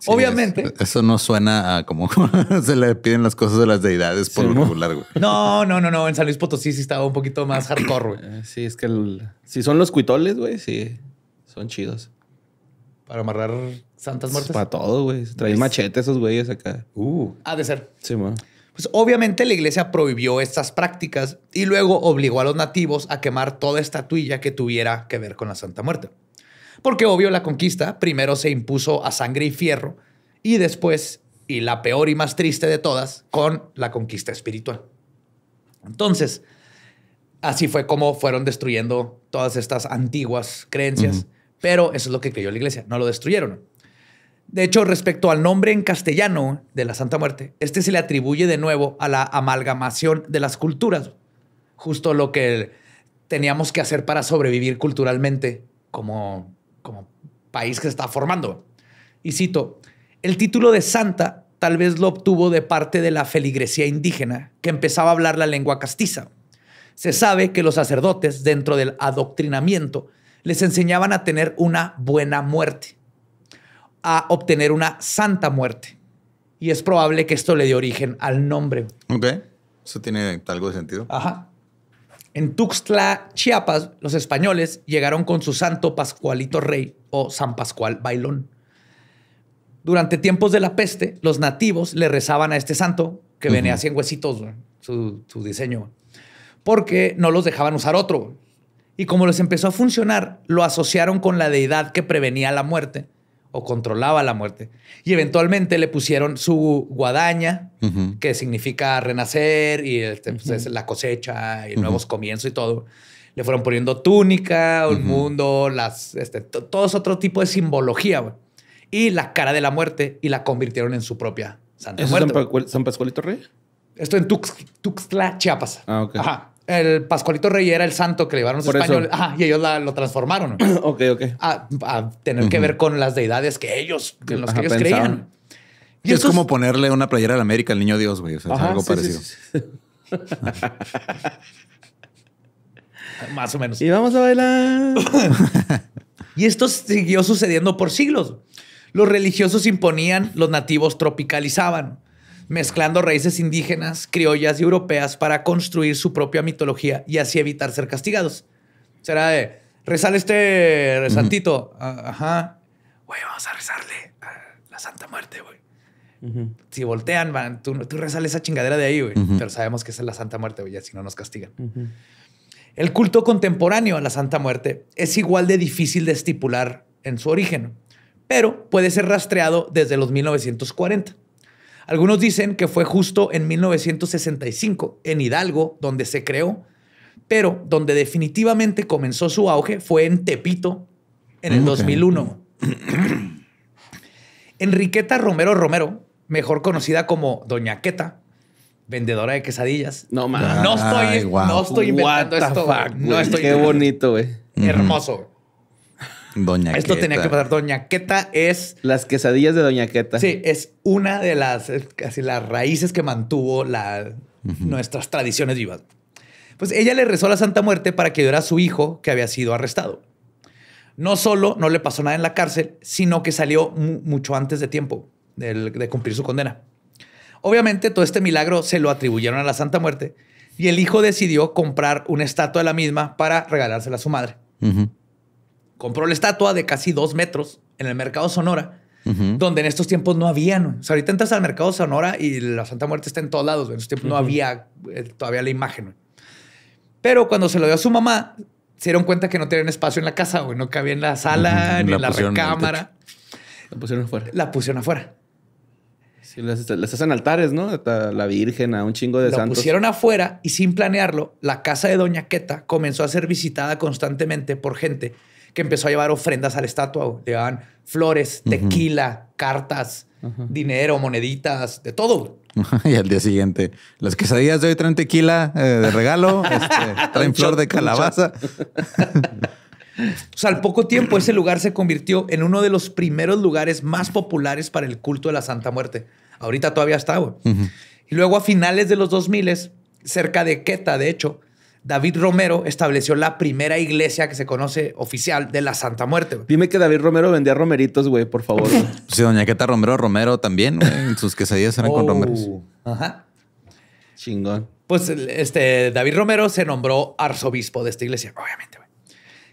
Obviamente. eso no suena a como se le piden las cosas de las deidades por un largo. güey. No, no, no, no. En San Luis Potosí sí estaba un poquito más hardcore, güey. Eh, sí, es que si son los cuitoles, güey, sí, son chidos. Para amarrar Santas muertes. Para todo, güey. Traen machetes esos güeyes acá. Uh. Ha ah, de ser. Sí, Pues obviamente la iglesia prohibió estas prácticas y luego obligó a los nativos a quemar toda estatuilla que tuviera que ver con la Santa Muerte. Porque obvio la conquista primero se impuso a sangre y fierro y después, y la peor y más triste de todas, con la conquista espiritual. Entonces, así fue como fueron destruyendo todas estas antiguas creencias, pero eso es lo que creyó la iglesia, no lo destruyeron. De hecho, respecto al nombre en castellano de la Santa Muerte, este se le atribuye de nuevo a la amalgamación de las culturas, justo lo que teníamos que hacer para sobrevivir culturalmente como, como país que se está formando. Y cito, el título de Santa tal vez lo obtuvo de parte de la feligresía indígena, que empezaba a hablar la lengua castiza. Se sabe que los sacerdotes, dentro del adoctrinamiento, les enseñaban a tener una buena muerte a obtener una santa muerte. Y es probable que esto le dio origen al nombre. Ok. Eso tiene algo de sentido. Ajá. En Tuxtla, Chiapas, los españoles llegaron con su santo Pascualito Rey o San Pascual Bailón. Durante tiempos de la peste, los nativos le rezaban a este santo que venía huesitos, su, su, diseño, porque no los dejaban usar otro. Y como les empezó a funcionar, lo asociaron con la deidad que prevenía la muerte o controlaba la muerte. Y eventualmente le pusieron su guadaña, que significa renacer y este, pues, la cosecha y nuevos comienzos y todo. Le fueron poniendo túnica, el mundo, las, este, todo otro tipo de simbología. Y la cara de la muerte y la convirtieron en su propia Santa ¿Eso San, Pascualito Rey? Esto en Tuxtla, Chiapas. Ah, Ajá el Pascualito Rey era el santo que le llevaron los españoles ah, y ellos lo transformaron ok, ok. A, tener que ver con las deidades que ellos, en los que ellos creían. es como ponerle una playera al América al niño Dios, güey. es algo parecido. Más o menos. Y vamos a bailar. y esto siguió sucediendo por siglos. Los religiosos imponían, los nativos tropicalizaban mezclando raíces indígenas, criollas y europeas para construir su propia mitología y así evitar ser castigados. Será de rezar este santito. Ah, ajá. Güey, vamos a rezarle a la Santa Muerte, güey. Si voltean, tú, rezales a esa chingadera de ahí, güey. Pero sabemos que es la Santa Muerte, güey, así no nos castigan. El culto contemporáneo a la Santa Muerte es igual de difícil de estipular en su origen, pero puede ser rastreado desde los 1940. Algunos dicen que fue justo en 1965, en Hidalgo, donde se creó, pero donde definitivamente comenzó su auge fue en Tepito, en el 2001. Enriqueta Romero Romero, mejor conocida como Doña Queta, vendedora de quesadillas. No mames. No estoy, inventando esto. Qué bonito, güey. Hermoso. Doña Esto tenía que pasar. Doña Queta es. Las quesadillas de Doña Queta. Sí, es una de las, casi las raíces que mantuvo la, nuestras tradiciones vivas. Pues ella le rezó a la Santa Muerte para que ayudara a su hijo que había sido arrestado. No solo no le pasó nada en la cárcel, sino que salió mucho antes de tiempo de, cumplir su condena. Obviamente, todo este milagro se lo atribuyeron a la Santa Muerte y el hijo decidió comprar una estatua de la misma para regalársela a su madre compró la estatua de casi dos metros en el mercado Sonora, donde en estos tiempos no había. O sea, ahorita entras al mercado Sonora y la Santa Muerte está en todos lados. En estos tiempos no había eh, todavía la imagen. Pero cuando se lo dio a su mamá, se dieron cuenta que no tenían espacio en la casa, güey. No cabía en la sala, ni la en la recámara. la pusieron afuera. La pusieron afuera. Sí, les, hacen altares, ¿no? A la Virgen, a un chingo de santos. La pusieron afuera y sin planearlo, la casa de Doña Queta comenzó a ser visitada constantemente por gente que empezó a llevar ofrendas a la estatua. Llevaban flores, tequila, cartas, dinero, moneditas, de todo. y al día siguiente, las quesadillas de hoy traen tequila eh, de regalo, este, traen flor de calabaza. O sea, al poco tiempo ese lugar se convirtió en uno de los primeros lugares más populares para el culto de la Santa Muerte. Ahorita todavía está, Y luego a finales de los 2000, cerca de Queta, de hecho, David Romero estableció la primera iglesia que se conoce oficial de la Santa Muerte. Dime que David Romero vendía romeritos, güey, por favor. sí, doña Queta Romero Romero también, güey. Sus quesadillas eran con romeros. Oh, ajá. Chingón. Pues este, David Romero se nombró arzobispo de esta iglesia, obviamente, güey.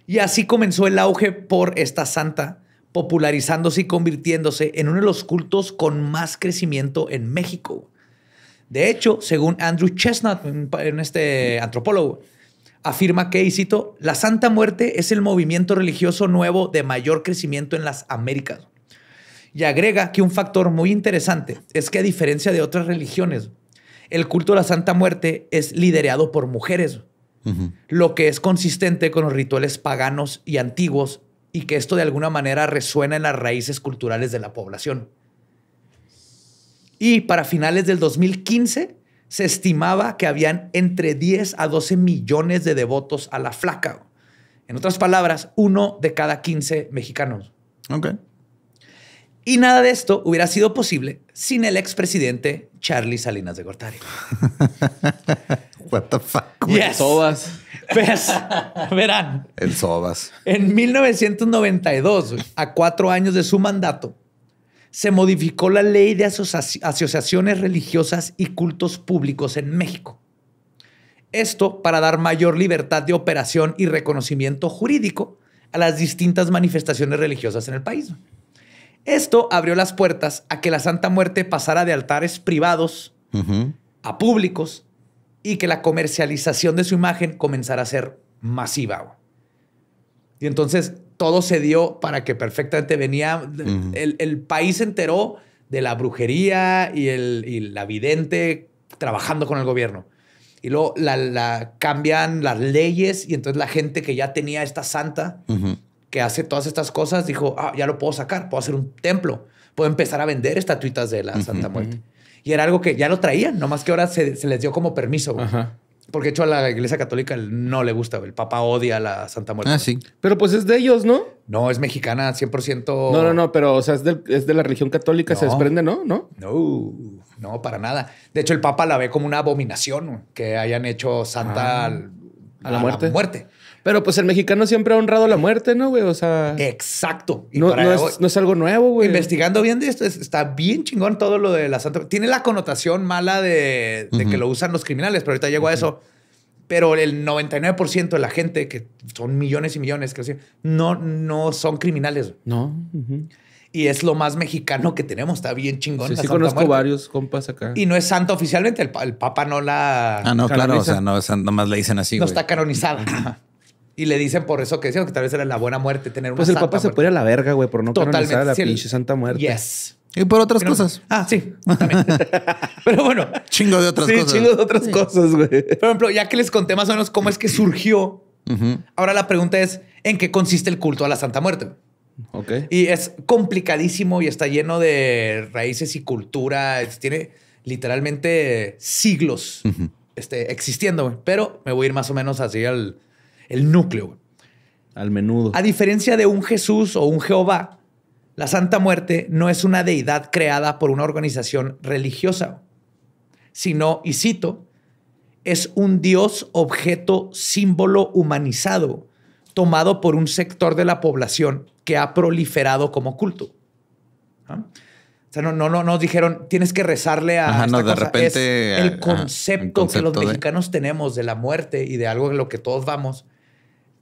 Y así comenzó el auge por esta santa, popularizándose y convirtiéndose en uno de los cultos con más crecimiento en México. De hecho, según Andrew Chestnut, un este antropólogo, afirma que, y cito, la Santa Muerte es el movimiento religioso nuevo de mayor crecimiento en las Américas. Y agrega que un factor muy interesante es que a diferencia de otras religiones, el culto de la Santa Muerte es liderado por mujeres, lo que es consistente con los rituales paganos y antiguos y que esto de alguna manera resuena en las raíces culturales de la población. Y para finales del 2015 se estimaba que habían entre 10 a 12 millones de devotos a la flaca. En otras palabras, uno de cada 15 mexicanos. Ok. Y nada de esto hubiera sido posible sin el expresidente Charlie Salinas de Gortari. What the fuck? El Sobas. Pues, verán. El Sobas. En 1992, a cuatro años de su mandato, se modificó la ley de asociaciones religiosas y cultos públicos en México. Esto para dar mayor libertad de operación y reconocimiento jurídico a las distintas manifestaciones religiosas en el país. Esto abrió las puertas a que la Santa Muerte pasara de altares privados a públicos y que la comercialización de su imagen comenzara a ser masiva. Y entonces todo se dio para que perfectamente venía. el, país se enteró de la brujería y, el, y la vidente trabajando con el gobierno. Y luego la, cambian las leyes y entonces la gente que ya tenía esta santa que hace todas estas cosas dijo, ah, ya lo puedo sacar, puedo hacer un templo, puedo empezar a vender estatuitas de la Santa Muerte. Y era algo que ya lo traían, más que ahora se, se les dio como permiso. Porque hecho a la iglesia católica no le gusta, el papa odia a la Santa Muerte. Ah, sí. Pero pues es de ellos, ¿no? No, es mexicana 100%. No, no, no, pero o sea, es, es de la religión católica, se desprende, ¿no? ¿no? No, para nada. De hecho, el papa la ve como una abominación que hayan hecho santa ah, a, La muerte. Pero pues el mexicano siempre ha honrado la muerte, ¿no, güey? O sea. Exacto. no, es, algo nuevo, güey. Investigando bien de esto, está bien chingón todo lo de la Santa. Tiene la connotación mala de, que lo usan los criminales, pero ahorita llego a eso. Pero el 99% de la gente, que son millones y millones, que no, no son criminales. No. y es lo más mexicano que tenemos. Está bien chingón. Sí, sí conozco varios compas acá. Y no es santa oficialmente. El, Papa no la. Ah, no, claro. O sea, no, nomás le dicen así. No está canonizada. Y le dicen por eso que decían que tal vez era la buena muerte tener una Pues el papá se puede a la verga, güey, por no Totalmente. la pinche santa muerte. Yes. Y por otras cosas. Ah, sí, Pero bueno, Chingo de otras sí, chingo de otras cosas, güey. Por ejemplo, ya que les conté más o menos cómo es que surgió, ahora la pregunta es en qué consiste el culto a la Santa Muerte. Ok. Y es complicadísimo y está lleno de raíces y cultura. Tiene literalmente siglos este, existiendo, güey. Pero me voy a ir más o menos así al el núcleo. Al menudo. A diferencia de un Jesús o un Jehová, la Santa Muerte no es una deidad creada por una organización religiosa, sino, y cito, es un Dios objeto símbolo humanizado, tomado por un sector de la población que ha proliferado como culto. ¿Ah? O sea, no, no, no nos dijeron, tienes que rezarle a. de repente. el, concepto que los mexicanos tenemos de la muerte y de algo en lo que todos vamos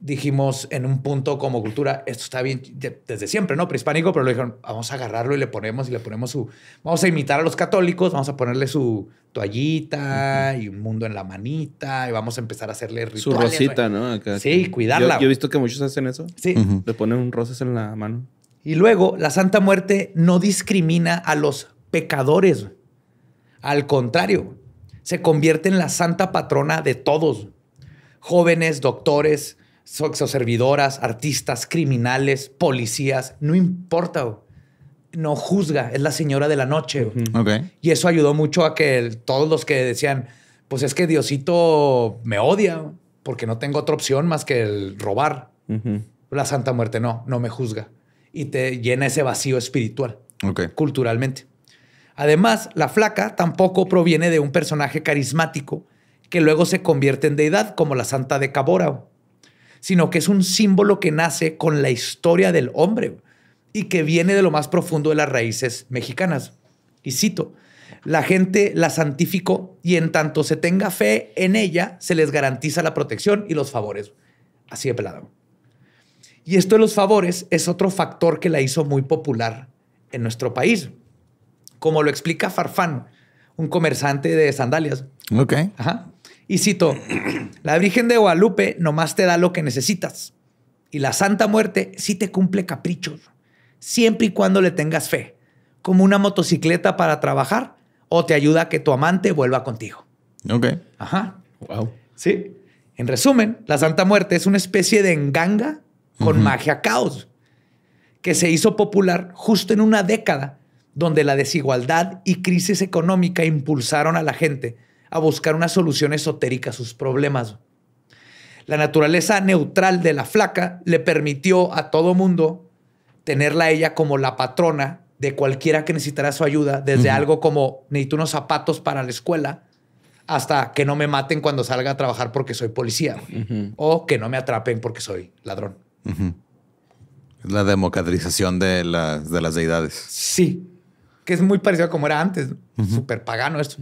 dijimos en un punto como cultura, esto está bien desde siempre, ¿no? Prehispánico, pero lo dijeron, vamos a agarrarlo y le ponemos y le ponemos su, vamos a imitar a los católicos, vamos a ponerle su toallita y un mundo en la manita y vamos a empezar a hacerle rituales. Su rosita, ¿no? sí, cuidarla. Yo, he visto que muchos hacen eso. Sí. Le ponen un rosas en la mano. Y luego, la Santa Muerte no discrimina a los pecadores. Al contrario, se convierte en la santa patrona de todos. Jóvenes, doctores, servidoras, artistas, criminales, policías, no importa. No juzga, es la señora de la noche. Y eso ayudó mucho a que todos los que decían, pues es que Diosito me odia porque no tengo otra opción más que el robar. La Santa Muerte no, no me juzga. Y te llena ese vacío espiritual, culturalmente. Además, la flaca tampoco proviene de un personaje carismático que luego se convierte en deidad como la Santa de Cabora sino que es un símbolo que nace con la historia del hombre y que viene de lo más profundo de las raíces mexicanas. Y cito, la gente la santificó y en tanto se tenga fe en ella, se les garantiza la protección y los favores. Así de pelado. Y esto de los favores es otro factor que la hizo muy popular en nuestro país. Como lo explica Farfán, un comerciante de sandalias. Ok. Ajá. Y cito, la Virgen de Guadalupe nomás te da lo que necesitas. Y la Santa Muerte sí te cumple caprichos, siempre y cuando le tengas fe, como una motocicleta para trabajar o te ayuda a que tu amante vuelva contigo. Ok. Ajá. Wow. Sí. En resumen, la Santa Muerte es una especie de enganga con magia caos que se hizo popular justo en una década donde la desigualdad y crisis económica impulsaron a la gente a buscar una solución esotérica a sus problemas. La naturaleza neutral de la flaca le permitió a todo mundo tenerla ella como la patrona de cualquiera que necesitara su ayuda, desde algo como necesito unos zapatos para la escuela, hasta que no me maten cuando salga a trabajar porque soy policía, o que no me atrapen porque soy ladrón. La democratización de, de, las deidades. Sí, que es muy parecido a como era antes, súper pagano esto.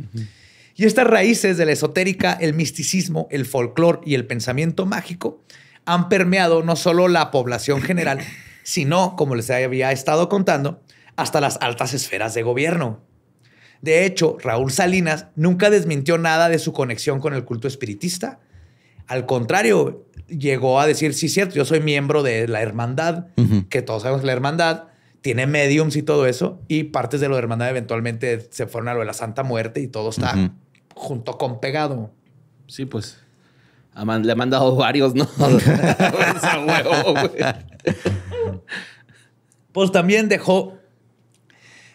Y estas raíces de la esotérica, el misticismo, el folclore y el pensamiento mágico han permeado no solo la población general, sino, como les había estado contando, hasta las altas esferas de gobierno. De hecho, Raúl Salinas nunca desmintió nada de su conexión con el culto espiritista. Al contrario, llegó a decir, sí, cierto, yo soy miembro de la hermandad, que todos sabemos que la hermandad tiene mediums y todo eso, y partes de lo de hermandad eventualmente se fueron a lo de la Santa Muerte y todo está junto con pegado. Sí, pues. le ha mandado varios, ¿no? Oh, pues también dejó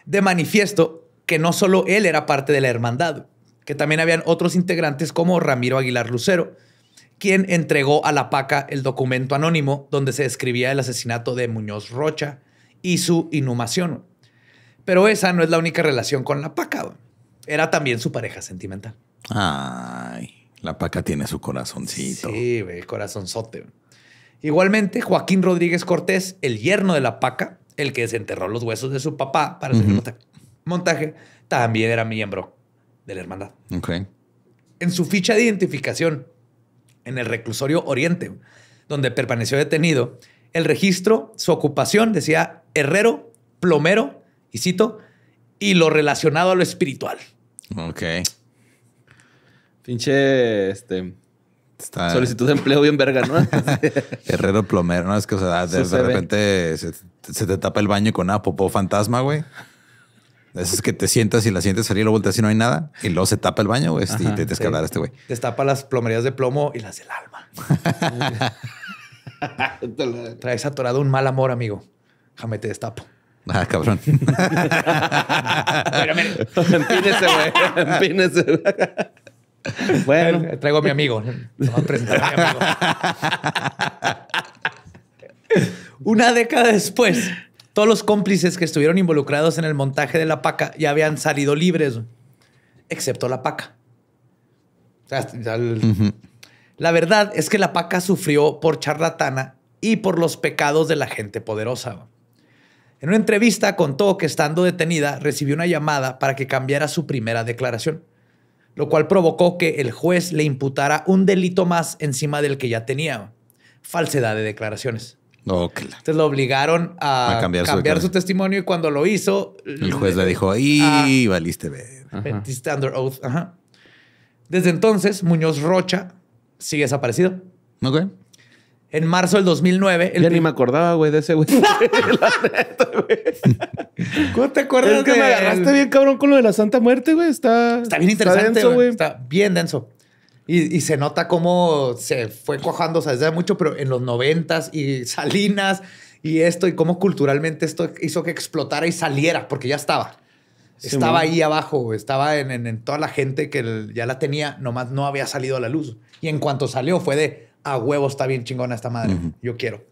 de manifiesto que no solo él era parte de la hermandad, que también habían otros integrantes como Ramiro Aguilar Lucero, quien entregó a la PACA el documento anónimo donde se describía el asesinato de Muñoz Rocha y su inhumación. Pero esa no es la única relación con la PACA era también su pareja sentimental. Ay, la paca tiene su corazoncito. Sí, el corazonzote. Igualmente, Joaquín Rodríguez Cortés, el yerno de la paca, el que desenterró los huesos de su papá para hacer el montaje, también era miembro de la hermandad. Ok. En su ficha de identificación, en el reclusorio Oriente, donde permaneció detenido, el registro, su ocupación decía herrero, plomero, y cito, y lo relacionado a lo espiritual. Ok. Pinche, este... Solicitud de empleo bien verga, ¿no? Herrero plomero, ¿no? Es que, o sea, de, repente se, te tapa el baño con una ah, popó fantasma, güey. Es que te sientas y la sientes salir y lo volteas y no hay nada. Y luego se tapa el baño, güey, y te tienes Destapa este las plomerías de plomo y las del alma. Traes atorado un mal amor, amigo. Déjame te destapo. Ah, cabrón. güey. Empínese. Bueno, traigo a mi amigo. a presentar a mi amigo. Una década después, todos los cómplices que estuvieron involucrados en el montaje de la paca ya habían salido libres, excepto la paca. La verdad es que la paca sufrió por charlatana y por los pecados de la gente poderosa. En una entrevista contó que estando detenida recibió una llamada para que cambiara su primera declaración, lo cual provocó que el juez le imputara un delito más encima del que ya tenía, falsedad de declaraciones. No, Entonces lo obligaron a, cambiar, su, testimonio y cuando lo hizo... El juez le, dijo, ahí ah, valiste under oath. Ajá. Desde entonces, Muñoz Rocha sigue desaparecido. Okay en marzo del 2009. El ni me acordaba, güey, de ese güey. ¿Cómo te acuerdas? Es que me agarraste bien cabrón con lo de la Santa Muerte, güey. Está, está bien interesante, está güey. Está bien denso. Y, se nota cómo se fue cojando, o sea, desde mucho, pero en los noventas y Salinas y esto, y cómo culturalmente esto hizo que explotara y saliera, porque ya estaba. estaba ahí abajo, estaba en, en, toda la gente que ya la tenía, nomás no había salido a la luz. Y en cuanto salió fue de a huevo está bien chingona esta madre, yo quiero.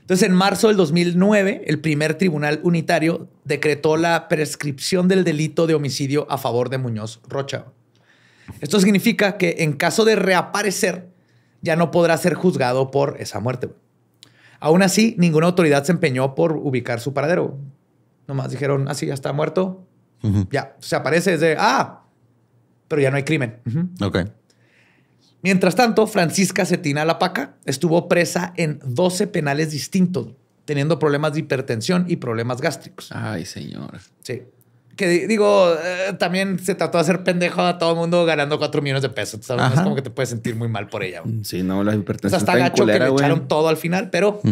Entonces, en marzo del 2009, el primer tribunal unitario decretó la prescripción del delito de homicidio a favor de Muñoz Rocha. Esto significa que en caso de reaparecer, ya no podrá ser juzgado por esa muerte. Aún así, ninguna autoridad se empeñó por ubicar su paradero. Nomás dijeron, así ah, sí, ya está muerto. Ya se aparece de ah, pero ya no hay crimen. Ok. Mientras tanto, Francisca Cetina Lapaca estuvo presa en 12 penales distintos, teniendo problemas de hipertensión y problemas gástricos. Ay, señor. Sí. Que digo, eh, también se trató de hacer pendejo a todo el mundo ganando 4 millones de pesos. Es como que te puedes sentir muy mal por ella. Sí, no, la hipertensión. O sea, está, gacho que le echaron todo al final, pero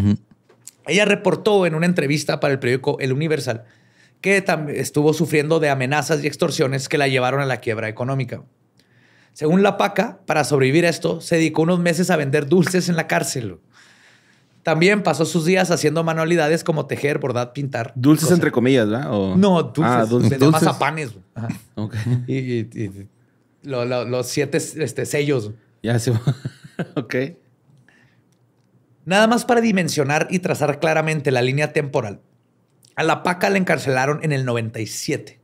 ella reportó en una entrevista para el periódico El Universal que estuvo sufriendo de amenazas y extorsiones que la llevaron a la quiebra económica. Según la PACA, para sobrevivir a esto, se dedicó unos meses a vender dulces en la cárcel. También pasó sus días haciendo manualidades como tejer, bordar, pintar. Dulces entre comillas, ¿verdad? No, dulces. Ah, dulces. mazapanes. Y, los siete este, sellos. Ya se Ok. Nada más para dimensionar y trazar claramente la línea temporal. A la paca la encarcelaron en el 97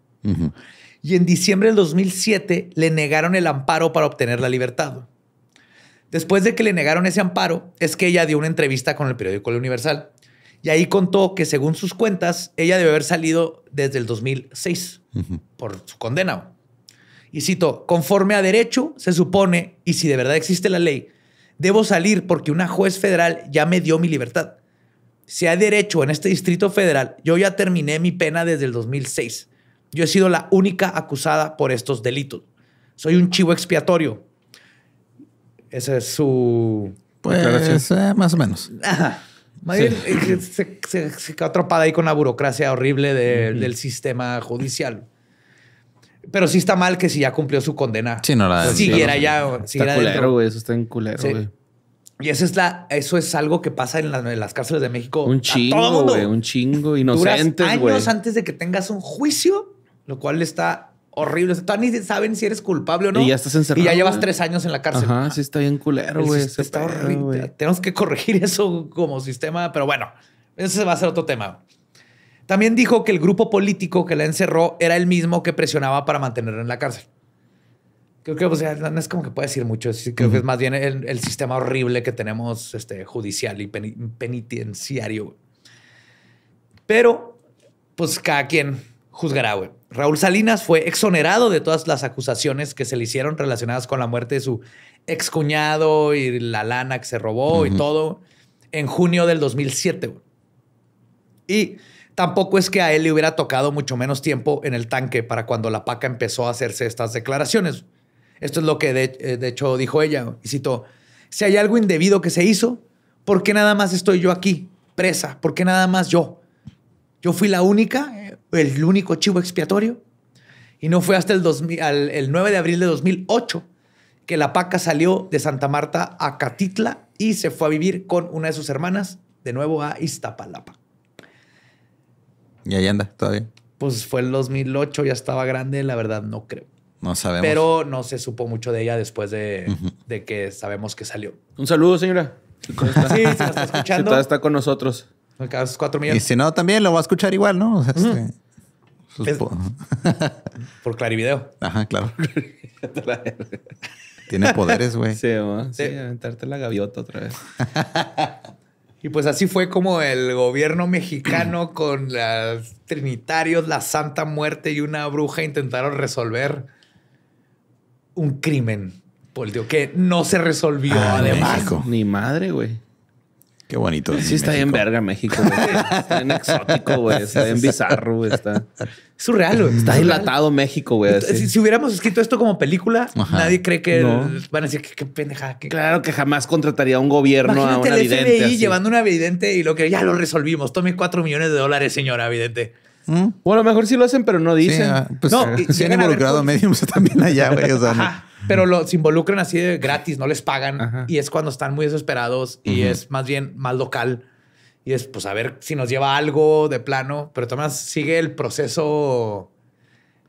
y en diciembre del 2007 le negaron el amparo para obtener la libertad. Después de que le negaron ese amparo, es que ella dio una entrevista con el periódico El Universal. Y ahí contó que según sus cuentas, ella debe haber salido desde el 2006 por su condena. Y cito, conforme a derecho, se supone, y si de verdad existe la ley, debo salir porque una juez federal ya me dio mi libertad. Si hay derecho en este distrito federal, yo ya terminé mi pena desde el 2006. Yo he sido la única acusada por estos delitos. Soy un chivo expiatorio. Ese es su... Pues, eh, más o menos. Eh, se, quedó atropada ahí con la burocracia horrible del sistema judicial. Pero sí está mal que si ya cumplió su condena. Sí, no la Siguiera ya. está culero, güey. Eso está en culero, güey. Y eso es, la, eso es algo que pasa en, las cárceles de México. Un chingo, güey. Un chingo. inocente, güey. años antes de que tengas un juicio lo cual está horrible. ni saben si eres culpable o no. Y ya estás encerrado. Y ya llevas tres años en la cárcel. Ajá, sí está bien culero, güey. Está horrible. Tenemos que corregir eso como sistema, pero bueno, ese va a ser otro tema. También dijo que el grupo político que la encerró era el mismo que presionaba para mantenerla en la cárcel. Creo que, no es como que puede decir mucho. Creo que es más bien el, el, sistema horrible que tenemos este, judicial y penitenciario. Pero, pues cada quien juzgará, güey. Raúl Salinas fue exonerado de todas las acusaciones que se le hicieron relacionadas con la muerte de su ex cuñado y la lana que se robó y todo en junio del 2007. Y tampoco es que a él le hubiera tocado mucho menos tiempo en el tanque para cuando la paca empezó a hacerse estas declaraciones. Esto es lo que de, eh, hecho dijo ella, y citó, si hay algo indebido que se hizo, ¿por qué nada más estoy yo aquí, presa? ¿Por qué nada más yo? Yo fui la única el único chivo expiatorio. Y no fue hasta el, 2000, el 9 de abril de 2008 que la paca salió de Santa Marta a Catitla y se fue a vivir con una de sus hermanas, de nuevo a Iztapalapa. ¿Y ahí anda todavía? Pues fue el 2008, ya estaba grande, la verdad no creo. No sabemos. Pero no se supo mucho de ella después de, de que sabemos que salió. Un saludo, señora. Sí, se está escuchando. está con nosotros. Cuatro millones. Y si no, también lo va a escuchar igual, ¿no? O sea, pues por clarivideo. Ajá, claro. Tiene poderes, güey. Sí, sí, aventarte la gaviota otra vez. Y pues así fue como el gobierno mexicano con los trinitarios, la Santa Muerte y una bruja intentaron resolver un crimen que no se resolvió ah, además. Mi Ni madre, güey. Qué bonito. Sí, está bien verga México, güey. Está bien exótico, güey. Está bien bizarro, güey. Está... Es surreal, güey. Está dilatado México, güey. Si, hubiéramos escrito esto como película, nadie cree que van a decir que qué pendeja. Claro que jamás contrataría a un gobierno a una el vidente. llevando una vidente y lo que ya lo resolvimos. Tome cuatro millones de dólares, señora evidente. Bueno, ¿Mm? a lo mejor sí lo hacen, pero no dicen. Ah, pues, no, eh, si han involucrado a también allá, güey. O sea, pero los involucran así de gratis, no les pagan y es cuando están muy desesperados y es más bien más local. Y es pues a ver si nos lleva algo de plano, pero Tomás sigue el proceso.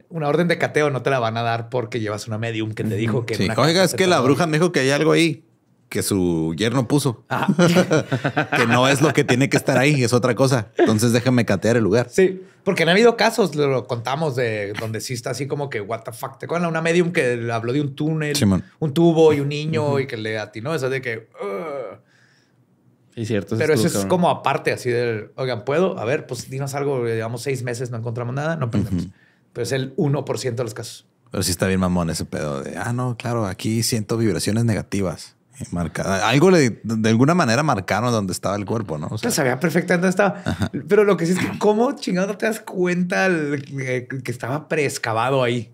Una orden de cateo no te la van a dar porque llevas una medium que te dijo que. Sí. Oiga, es que la bruja me dijo que hay algo ahí que su yerno puso. Ah. que no es lo que tiene que estar ahí, es otra cosa. Entonces déjame catear el lugar. Sí. Porque han habido casos, lo contamos, de donde sí está así como que, what the fuck, te acuerdas una medium que habló de un túnel, un tubo y un niño y que le atinó, eso de que... cierto. Pero eso es, como aparte, así del, oigan, ¿puedo? A ver, pues dinos algo, llevamos seis meses, no encontramos nada, no perdemos. Pero es el 1% de los casos. Pero sí está bien mamón ese pedo de, ah, no, claro, aquí siento vibraciones negativas algo de alguna manera marcaron donde estaba el cuerpo, ¿no? O pues, sabía perfectamente dónde estaba. Pero lo que sí es que, ¿cómo chingados te das cuenta eh, que estaba preexcavado ahí?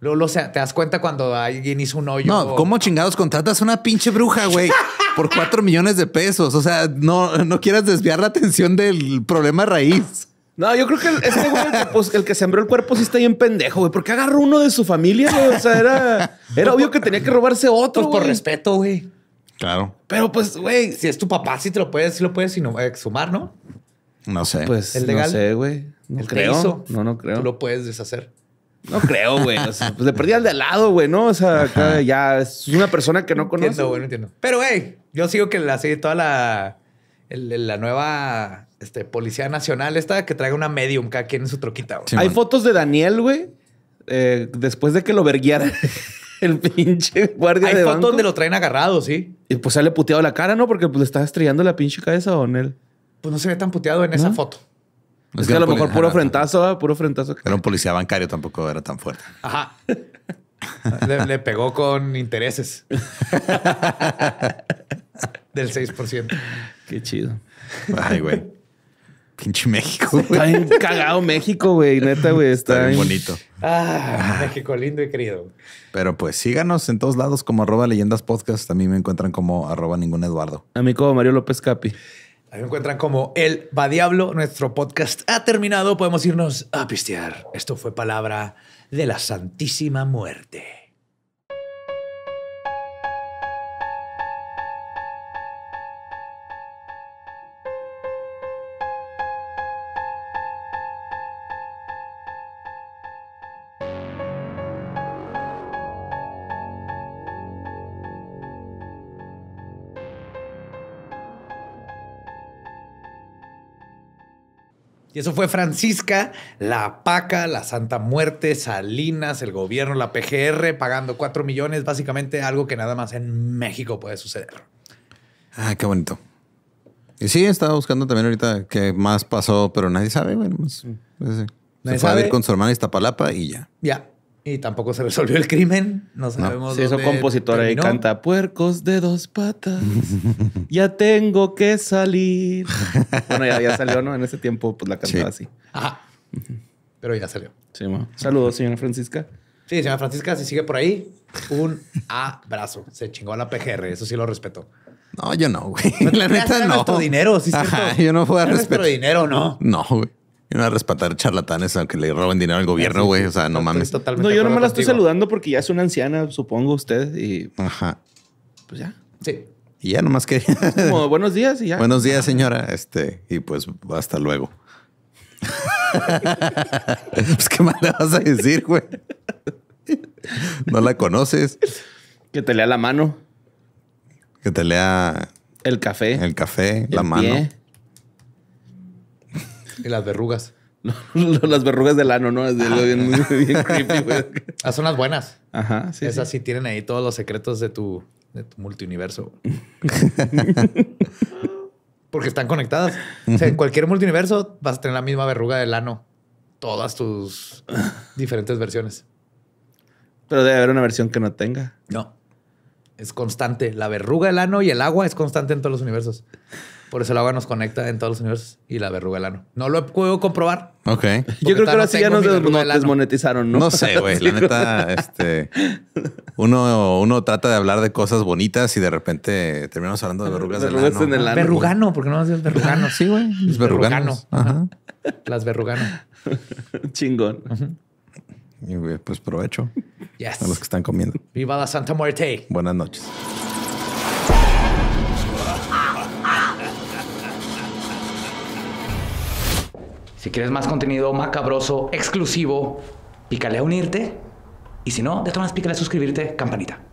lo lo te das cuenta cuando alguien hizo un hoyo. No, chingados contratas una pinche bruja, güey? Por cuatro millones de pesos. O sea, no, no quieras desviar la atención del problema raíz. No, yo creo que el, este güey, pues, que, sembró el cuerpo, sí está bien pendejo, güey. ¿Por agarró uno de su familia, güey? O sea, era, era obvio que tenía que robarse otro. Pues por respeto, güey. Claro. Pero pues, güey. Si es tu papá, sí te lo puedes, sí lo puedes eh, exhumar, ¿no? No sé. Pues No sé, güey. No creo. no, no creo. Tú lo puedes deshacer. No creo, güey. O sea, pues le perdí al de al lado, güey, ¿no? O sea, ya es una persona que no conoce. Entiendo, güey, no entiendo. Pero, güey, yo sigo que la, así, toda la, la nueva este, Policía Nacional, esta que traiga una medium cada quien en su troquita. Hay fotos de Daniel, güey, eh, después de que lo verguiara. El pinche guardia Hay fotos donde lo traen agarrado, sí. Y pues sale puteado la cara, ¿no? Porque pues, le está estrellando la pinche cabeza a él. Pues no se ve tan puteado en esa foto. es que a lo mejor puro frentazo, ¿ah? puro frentazo. Era un policía bancario, tampoco era tan fuerte. Ajá. le, le, pegó con intereses. Del 6%. Qué chido. Ay, güey. Pinche México, Está bien cagado México, güey. Neta, güey. Está, está bien bonito. Ah, México lindo y querido. Pero pues síganos en todos lados como arroba leyendas podcast. A me encuentran como arroba ningún Eduardo. A mí como Mario López Capi. A me encuentran como El Va Diablo. Nuestro podcast ha terminado. Podemos irnos a pistear. Esto fue palabra de la Santísima Muerte. Y eso fue Francisca, la PACA, la Santa Muerte, Salinas, el gobierno, la PGR, pagando 4 millones, básicamente algo que nada más en México puede suceder. Ah, qué bonito. Y sí, estaba buscando también ahorita qué más pasó, pero nadie sabe. Bueno, mm. pues eh, se fue a ver con su hermana Iztapalapa y ya. Ya. Y tampoco se resolvió el crimen. No sabemos. No. es un compositor ahí canta puercos de dos patas. ya tengo que salir. bueno, ya, salió, ¿no? En ese tiempo, pues la cantaba así. Ajá. Pero ya salió. Sí, ma. Saludos, señora Francisca. Sí, señora Francisca, si sigue por ahí, un abrazo. Se chingó la PGR. Eso sí lo respeto. No, yo no, güey. La neta no. nuestro dinero, sí, Ajá, yo no puedo respetar. dinero, no. No, güey. Y no a respetar charlatanes aunque le roben dinero al ah, gobierno, güey. O sea, no mames. no, yo no me la estoy saludando porque ya es una anciana, supongo usted. Y Ajá. pues ya. Sí. Y ya nomás que. Como buenos días y ya. Buenos días, señora. Este, y pues hasta luego. pues qué más le vas a decir, güey. No la conoces. Que te lea la mano. Que te lea. El café. El café, la mano. Y las verrugas. No, las verrugas del ano, ¿no? Es de lo bien, creepy, Ah, son las buenas. Ajá, sí. Esas sí. tienen ahí todos los secretos de tu, de tu multiuniverso. Porque están conectadas. O sea, en cualquier multiuniverso vas a tener la misma verruga del ano. Todas tus diferentes versiones. Pero debe haber una versión que no tenga. No. Es constante. La verruga del ano y el agua es constante en todos los universos. Por eso el agua nos conecta en todos los universos y la verruga del No lo puedo comprobar. Ok. Yo creo que ahora sí ya nos desmonetizaron, ¿no? No sé, güey. La neta, este. Uno, uno trata de hablar de cosas bonitas y de repente terminamos hablando de verrugas, verrugas En el ano. Verrugano, porque no es verrugano. Sí, güey. verrugano. Ajá. Las verrugano. Chingón. Y, pues provecho. A los que están comiendo. Viva la Santa Muerte. Buenas noches. Si quieres más contenido macabroso, exclusivo, pícale a unirte. Y si no, de todas maneras, pícale a suscribirte, campanita.